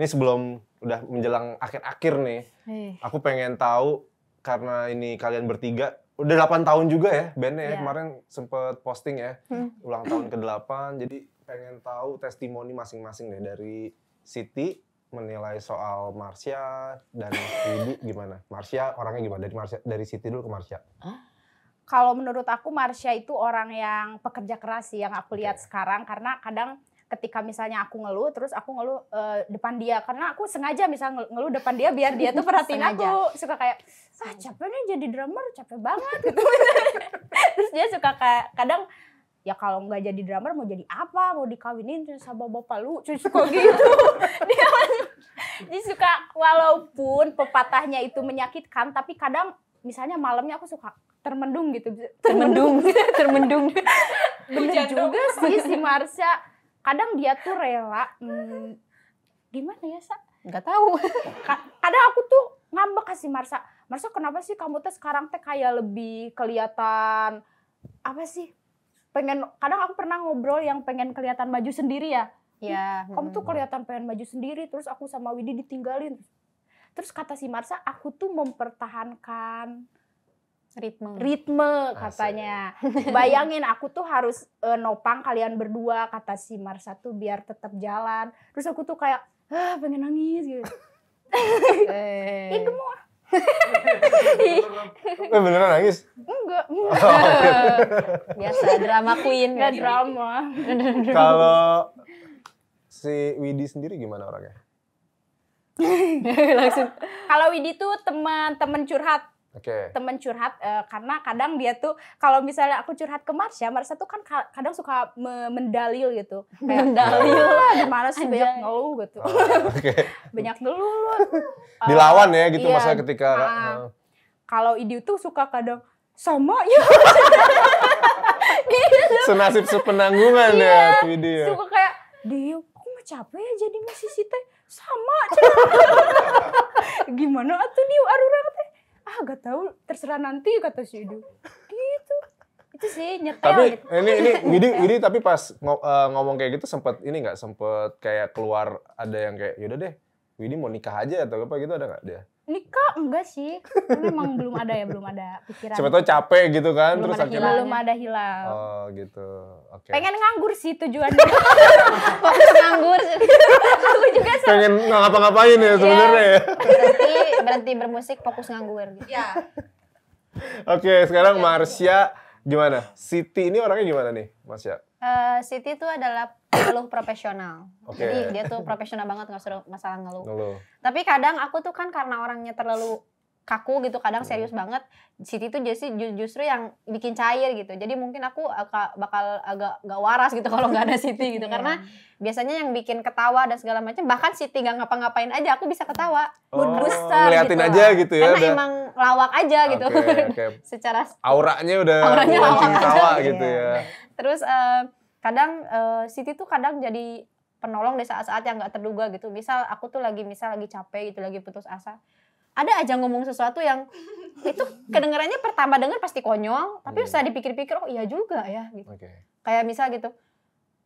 ini sebelum udah menjelang akhir-akhir nih. Hey. Iya. Aku pengen tahu karena ini kalian bertiga udah 8 tahun juga ya bandnya ya. Iya. Kemarin sempet posting ya. Hmm. Ulang tahun ke-8. Jadi pengen tahu testimoni masing-masing deh dari Siti menilai soal Marsha dan Widi gimana? Marsha orangnya gimana? Dari Marsha dari Siti dulu ke Marsha. Kalau menurut aku Marsha itu orang yang pekerja keras sih yang aku lihat sekarang karena kadang ketika misalnya aku ngeluh terus aku ngeluh uh, depan dia karena aku sengaja misalnya ngeluh depan dia biar dia tuh perhatiin aku suka kayak ah capek nih jadi drummer capek banget gitu terus dia suka kayak kadang ya kalau nggak jadi drummer mau jadi apa mau dikawinin sama bapak lu cucu kok gitu dia, dia suka walaupun pepatahnya itu menyakitkan tapi kadang misalnya malamnya aku suka termendung gitu termendung termendung bener juga sih iya si Marsha kadang dia tuh rela hmm, gimana ya sa nggak tahu kadang aku tuh ngambek kasih Marsa Marsa kenapa sih kamu tuh sekarang teh kayak lebih kelihatan apa sih pengen kadang aku pernah ngobrol yang pengen kelihatan baju sendiri ya ya hmm. kamu tuh kelihatan pengen baju sendiri terus aku sama Widi ditinggalin terus kata si Marsa aku tuh mempertahankan ritme ritme katanya Asik. bayangin aku tuh harus uh, nopang kalian berdua kata si Marsa tuh biar tetap jalan terus aku tuh kayak ah, pengen nangis gitu eh Ih, gemuk eh, beneran nangis enggak oh, iya. biasa drama queen enggak drama kalau si Widi sendiri gimana orangnya langsung kalau Widi tuh teman-teman curhat Okay. Temen curhat uh, karena kadang dia tuh kalau misalnya aku curhat ke Marsha, Marsha tuh kan kadang suka me mendalil gitu. Kayak mendalil iya. lah gimana sih banyak ngeluh gitu. Oh, okay. banyak ngeluh lu. Uh, Dilawan ya gitu iya, masa ketika uh, kalau ide tuh suka kadang sama ya. Senasib sepenanggungan ya, iya, ya Idi. Suka kayak dia capek ya jadi musisi teh sama gimana tuh dia arurang teh ah gak tahu terserah nanti kata si Idu gitu itu sih nyetel tapi gitu. ini ini Widi Widi tapi pas eh, ngomong kayak gitu sempet ini nggak sempet kayak keluar ada yang kayak yaudah deh Widi mau nikah aja atau apa gitu ada nggak dia nikah enggak sih karena memang belum ada ya belum ada pikiran siapa tahu capek gitu kan belum terus ada akhirnya belum ada hilang oh gitu oke okay. pengen nganggur sih tujuannya fokus nganggur aku juga sama. pengen ngapa-ngapain ya sebenarnya iya. ya. berarti berhenti bermusik fokus nganggur gitu ya oke okay, sekarang Marsha gimana Siti ini orangnya gimana nih Marsha Uh, Siti itu adalah peluh profesional. Okay. Jadi dia tuh profesional banget nggak suruh masalah ngeluh. ngeluh. Tapi kadang aku tuh kan karena orangnya terlalu kaku gitu, kadang hmm. serius banget. Siti tuh justru justru yang bikin cair gitu. Jadi mungkin aku bakal agak gak waras gitu kalau nggak ada Siti gitu. yeah. Karena biasanya yang bikin ketawa dan segala macam, bahkan Siti nggak ngapa-ngapain aja aku bisa ketawa. Oh, Mood booster gitu. ngeliatin gitu. aja gitu ya. Karena udah. emang lawak aja gitu. Okay, okay. Secara auranya udah auranya lawak ketawa gitu ya. Iya terus uh, kadang uh, Siti tuh kadang jadi penolong di saat-saat yang nggak terduga gitu misal aku tuh lagi misal lagi capek gitu lagi putus asa ada aja ngomong sesuatu yang itu kedengarannya pertama denger pasti konyol tapi usah iya. dipikir-pikir oh iya juga ya gitu okay. kayak misal gitu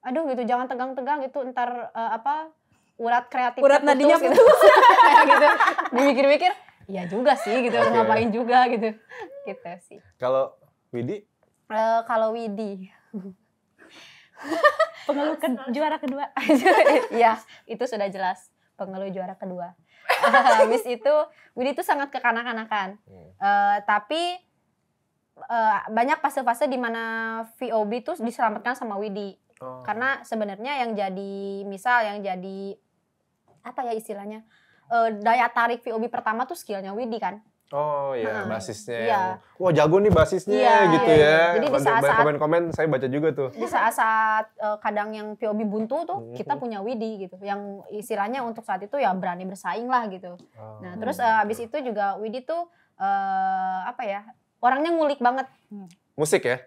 aduh gitu jangan tegang-tegang gitu ntar uh, apa urat kreatif urat putus, nadinya gitu. putus gitu, gitu. dipikir-pikir iya juga sih gitu okay. ngapain juga gitu gitu sih kalau Widi uh, kalau Widi Pengeluh ke juara kedua. ya itu sudah jelas. Pengeluh juara kedua. Habis itu widi itu sangat kekanak-kanakan. Hmm. Uh, tapi uh, banyak fase-fase di mana VOB itu diselamatkan sama Widi. Oh. Karena sebenarnya yang jadi misal yang jadi apa ya istilahnya uh, daya tarik VOB pertama tuh skillnya Widi kan. Oh iya, hmm. basisnya. Iya. Wah jago nih basisnya iya, iya, gitu iya. ya. Jadi di saat-saat komen-komen saya baca juga tuh. Di saat-saat uh, kadang yang POB buntu tuh hmm. kita punya Widi gitu, yang istilahnya untuk saat itu ya berani bersaing lah gitu. Oh. Nah terus uh, e, abis itu juga Widi tuh uh, apa ya orangnya ngulik banget. Musik ya?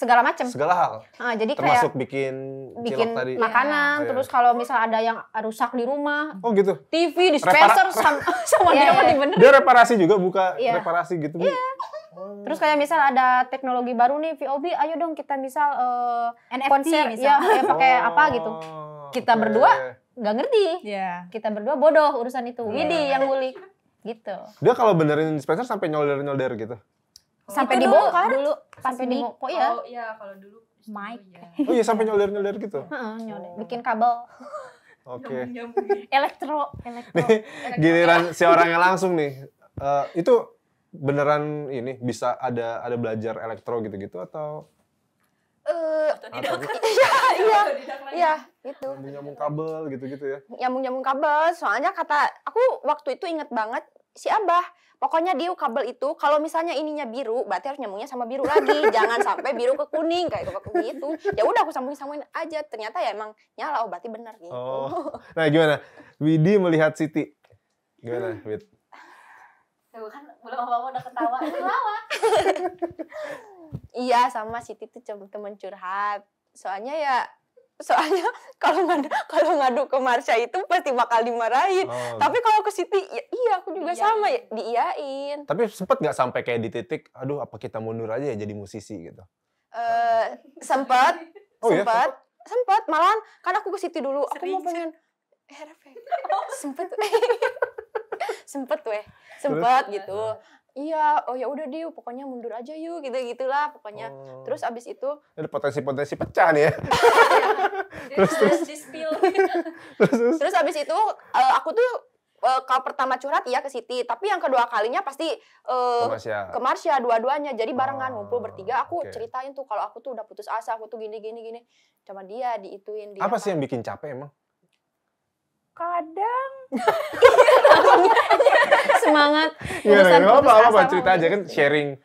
segala macam segala hal nah, jadi termasuk kayak bikin bikin tadi. makanan yeah. terus kalau misal ada yang rusak di rumah oh gitu TV dispenser sama, sama yeah, dia yeah. Iya. bener dia reparasi juga buka yeah. reparasi gitu yeah. Oh. Terus kayak misal ada teknologi baru nih VOB, ayo dong kita misal uh, eh, NFT konser, misal. ya pakai oh, apa gitu. Kita okay. berdua nggak ngerti. Yeah. Kita berdua bodoh urusan itu. Yeah. Widi yang ngulik gitu. Dia kalau benerin dispenser sampai nyolder-nyolder gitu sampai itu dibongkar dulu sampai di kok oh, ya oh iya kalau dulu mic iya. oh iya sampai gitu? nyolir nyolir gitu Heeh, nyolir bikin kabel Oke. elektro, elektro. Nih, giliran si orangnya langsung nih. Uh, itu beneran ini bisa ada ada belajar elektro gitu-gitu atau Eh, iya, iya, iya, itu. Nyambung kabel gitu-gitu ya. Nyambung nyambung kabel, soalnya kata aku waktu itu inget banget si Abah. Pokoknya dia kabel itu kalau misalnya ininya biru berarti harus nyambungnya sama biru lagi. Jangan sampai biru ke kuning kayak gitu. gitu. Ya udah aku sambungin sambungin aja. Ternyata ya emang nyala oh berarti benar gitu. Oh. Nah, gimana? Widi melihat Siti. Gimana, hmm. Wid? Tuh kan belum apa-apa udah ketawa. Ketawa. iya, sama Siti tuh teman curhat. Soalnya ya soalnya kalau ngadu kalau ngadu ke Marsha itu pasti bakal dimarahin oh. tapi kalau ke Siti ya, iya aku juga diiyain. sama ya diiyain tapi sempet nggak sampai kayak di titik aduh apa kita mundur aja ya jadi musisi gitu uh, sempet oh, iya, sempet, iya, sempet malahan kan aku ke Siti dulu Sering. aku mau pengen RP sempet sempet weh sempet gitu iya oh ya udah deh, pokoknya mundur aja yuk gitu gitulah pokoknya oh. terus abis itu ada potensi-potensi pecah nih ya terus terus terus terus terus abis itu uh, aku tuh uh, kalau pertama curhat ya ke Siti tapi yang kedua kalinya pasti uh, ke Marsha dua-duanya jadi barengan oh. ngumpul bertiga aku okay. ceritain tuh kalau aku tuh udah putus asa aku tuh gini gini gini sama dia diituin dia apa sih yang bikin capek emang kadang semangat ya, ya, apa apa cerita aja kan sharing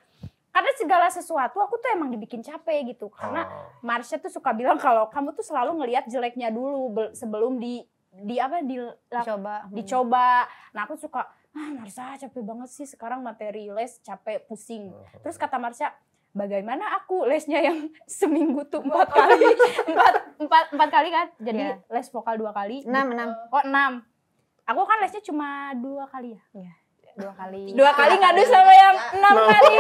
karena segala sesuatu aku tuh emang dibikin capek gitu karena oh. Marsha tuh suka bilang kalau kamu tuh selalu ngelihat jeleknya dulu sebelum di di apa di dicoba hmm. dicoba nah aku suka ah Marsha capek banget sih sekarang materi les capek pusing oh. terus kata Marsha bagaimana aku lesnya yang seminggu tuh empat kali empat empat empat kali kan jadi yeah. les vokal dua kali enam enam oh enam aku kan lesnya cuma dua kali ya yeah. dua kali dua kali ngadu sama yang enam kali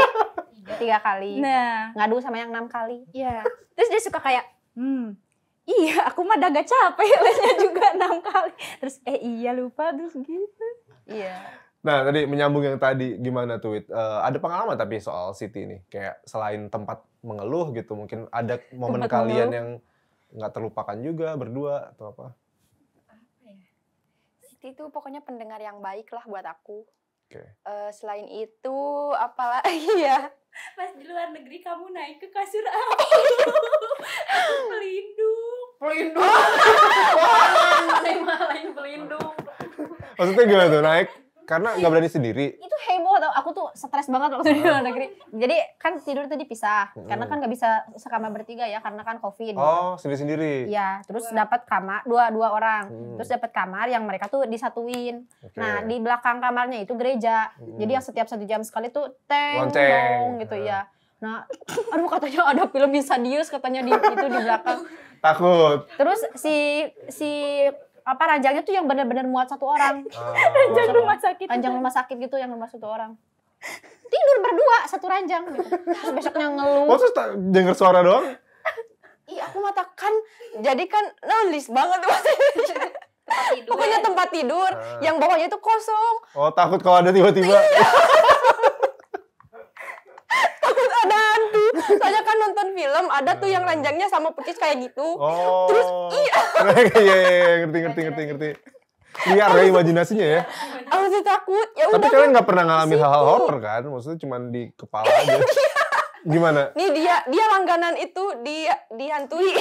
tiga kali nah ngadu sama yang enam kali Ya. Yeah. terus dia suka kayak hmm iya aku mah gak capek lesnya juga enam kali terus eh iya lupa terus gitu iya yeah. Nah, tadi menyambung yang tadi gimana tuh? Uh, ada pengalaman tapi soal City ini. Kayak selain tempat mengeluh gitu, mungkin ada momen tempat kalian mengeluh. yang nggak terlupakan juga berdua atau apa? City ya? itu pokoknya pendengar yang baik lah buat aku. Okay. Uh, eh, selain itu apalagi ya? Pas di luar negeri kamu naik ke kasur aku. pelindung pelindung. Pelindung. lain pelindung. Maksudnya gimana tuh naik? Karena iya. nggak berani sendiri. Itu heboh tau. Aku tuh stres banget waktu di luar oh. negeri. Jadi kan tidur tuh dipisah. Hmm. Karena kan nggak bisa sekamar bertiga ya karena kan covid. Oh sendiri sendiri. Iya. Terus dapat kamar dua dua orang. Hmm. Terus dapat kamar yang mereka tuh disatuin. Okay. Nah di belakang kamarnya itu gereja. Hmm. Jadi yang setiap satu jam sekali tuh teng dong gitu hmm. ya. Nah, aduh katanya ada film Insidious katanya di itu di belakang. Takut. Terus si si apa ranjangnya tuh yang benar-benar muat satu orang. Uh, ranjang rumah sakit. Ranjang rumah sakit gitu yang rumah satu orang. Tidur berdua satu ranjang gitu. besoknya ngeluh. kok oh, terus denger suara doang? Iya, aku mata kan jadi kan nulis banget maksudnya. Tempat tidur. Pokoknya tempat tidur uh. yang bawahnya itu kosong. Oh, takut kalau ada tiba-tiba. Iya. Soalnya kan nonton film ada tuh yang ah. ranjangnya sama percis kayak gitu. Oh. Terus iya. Iya, iya, iya. Iya, iya, ngerti, ngerti, ngerti, ngerti. Liar ya imajinasinya ya. Aku takut. Ya Tapi kalian nggak pernah ngalami hal-hal horor kan? Maksudnya cuma di kepala aja. Gimana? Nih dia dia langganan itu di dihantui.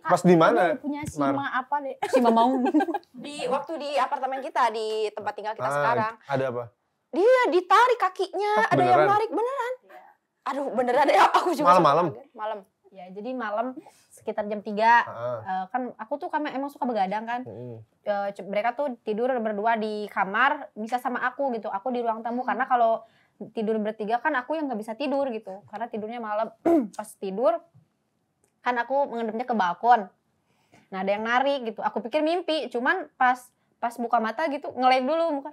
Pas di mana? Punya Sima apa deh? Sima mau. di waktu di apartemen kita di tempat tinggal kita ah, sekarang. Ada apa? Dia ditarik kakinya, Hah, ada beneran? yang narik beneran. Aduh beneran ya aku juga. Malam-malam. Malam. Ya jadi malam sekitar jam tiga uh, kan aku tuh kami emang suka begadang kan. Uh, mereka tuh tidur berdua di kamar bisa sama aku gitu. Aku di ruang tamu karena hmm. kalau tidur bertiga kan aku yang nggak bisa tidur gitu karena tidurnya malam pas tidur kan aku mengendapnya ke balkon nah ada yang narik gitu aku pikir mimpi cuman pas pas buka mata gitu ngeleng dulu bukan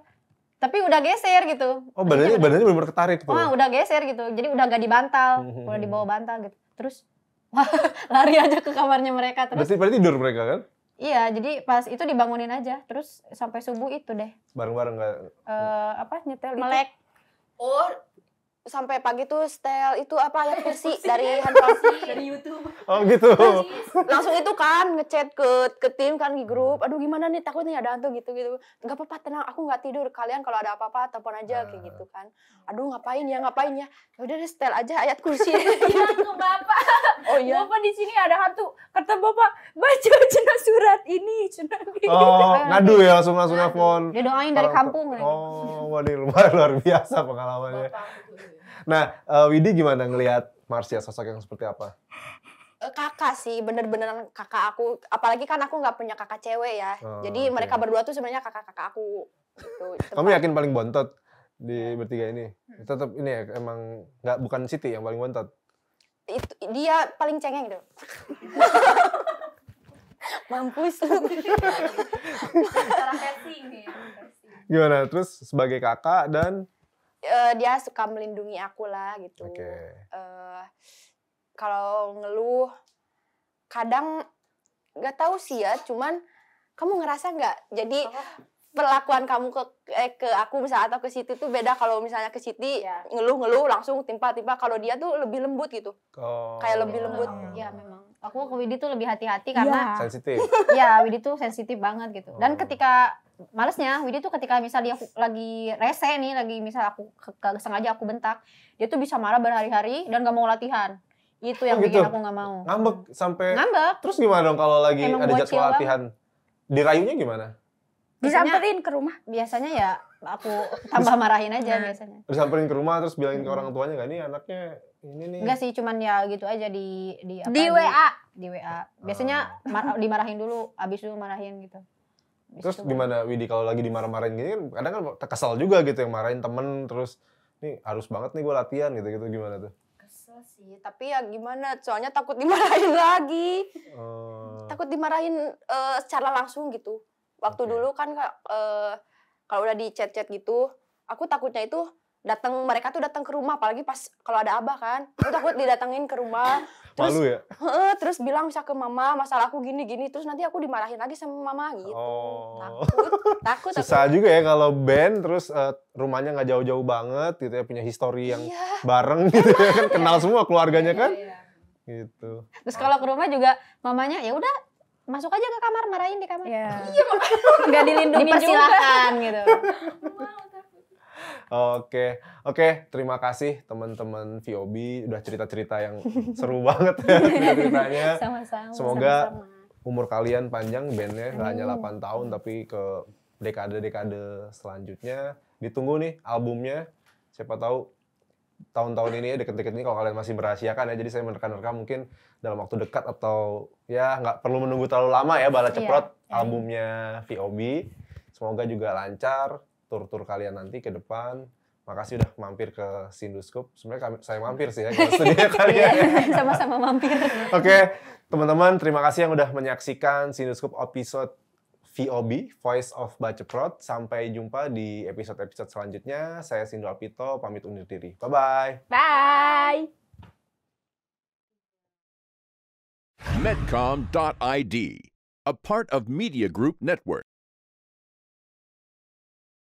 tapi udah geser gitu. Oh badannya badannya benar ketarik tuh gitu? Wah udah geser gitu, jadi udah gak di bantal, hmm. udah dibawa bantal gitu. Terus lari aja ke kamarnya mereka terus. Berarti, berarti tidur mereka kan? Iya, jadi pas itu dibangunin aja, terus sampai subuh itu deh. Bareng-bareng nggak? -bareng, uh, apa nyetel? Melek. Itu. Oh, sampai pagi tuh style itu apa ya kursi dari handphone dari YouTube oh gitu langsung itu kan ngechat ke ke tim kan di grup aduh gimana nih takutnya ada hantu gitu gitu nggak apa-apa tenang aku nggak tidur kalian kalau ada apa-apa telepon aja kayak ah. gitu kan aduh ngapain ya ngapain ya, ya udah deh style aja ayat kursi ya, bapak oh iya bapak di sini ada hantu kata bapak baca cina surat ini cina ini oh ngadu ya langsung langsung telepon dia doain dari kampung oh gitu. waduh luar biasa pengalamannya Nah, uh, Widi gimana ngelihat Marsha sosok yang seperti apa? Eh, kakak sih bener bener kakak aku apalagi kan aku nggak punya kakak cewek ya oh, jadi okay. mereka berdua tuh sebenarnya kakak-kakak aku gitu, kamu yakin paling bontot di iya. bertiga ini hmm. tetap ini ya emang nggak bukan Siti yang paling bontot itu dia paling cengeng dong gitu. mampus lu gimana terus sebagai kakak dan uh, dia suka melindungi aku lah gitu. Okay. Uh, eh, kalau ngeluh kadang nggak tahu sih ya, cuman kamu ngerasa nggak? Jadi oh. perlakuan kamu ke eh, ke aku misalnya atau ke Siti tuh beda kalau misalnya ke Siti ngeluh iya. ngeluh-ngeluh langsung timpa-timpa kalau dia tuh lebih lembut gitu. Oh. Kayak lebih lembut. Oh. Ya memang. Aku ke Widi tuh lebih hati-hati karena yeah. sensitif. Iya, Widi tuh sensitif banget gitu. Dan oh. ketika malesnya Widi tuh ketika misalnya dia lagi rese nih lagi misal aku ke, sengaja aku bentak dia tuh bisa marah berhari-hari dan gak mau latihan itu oh, yang oh, gitu. bikin aku gak mau ngambek sampai ngambek terus gimana dong kalau lagi Emang ada jadwal latihan dirayunya gimana disamperin ke rumah biasanya ya aku tambah marahin aja nah. biasanya disamperin ke rumah terus bilangin ke hmm. orang tuanya gak nih anaknya ini nih enggak sih cuman ya gitu aja di di apa, di WA di, di WA biasanya ah. mar dimarahin dulu abis itu marahin gitu terus gimana Widi kalau lagi dimarah-marahin gini kan kadang kan kesel juga gitu yang marahin temen terus nih harus banget nih gue latihan gitu gitu gimana tuh kesel sih tapi ya gimana soalnya takut dimarahin lagi hmm. takut dimarahin uh, secara langsung gitu waktu okay. dulu kan uh, kalau udah di chat chat gitu aku takutnya itu datang mereka tuh datang ke rumah apalagi pas kalau ada abah kan aku takut didatengin ke rumah terus, malu ya terus bilang bisa ke mama masalah aku gini gini terus nanti aku dimarahin lagi sama mama gitu oh. takut takut susah takut. juga ya kalau band terus uh, rumahnya nggak jauh-jauh banget gitu ya punya histori yang iya. bareng gitu ya kan kenal semua keluarganya iya, kan iya, iya. gitu terus kalau ke rumah juga mamanya ya udah masuk aja ke kamar marahin di kamar yeah. iya, iya nggak dilindungi juga. gitu Oke, oke, terima kasih teman-teman VOB udah cerita-cerita yang seru banget ya ceritanya. Sama-sama. Semoga sama -sama. umur kalian panjang bandnya nggak hanya 8 tahun tapi ke dekade-dekade selanjutnya. Ditunggu nih albumnya. Siapa tahu tahun-tahun ini ya deket-deket ini kalau kalian masih merahasiakan ya jadi saya menerka-nerka mungkin dalam waktu dekat atau ya nggak perlu menunggu terlalu lama ya bala iya. ceprot yeah. albumnya VOB semoga juga lancar tur-tur kalian nanti ke depan. Makasih udah mampir ke Sinduskop. Sebenarnya saya mampir sih ya ke studio kalian. Sama-sama mampir. Oke, okay. teman-teman terima kasih yang udah menyaksikan Sinduskop episode VOB, Voice of Baceprot. Sampai jumpa di episode-episode selanjutnya. Saya Sindu Alpito, pamit undur diri. Bye-bye. Bye. Medcom.id, a part of Media Group Network.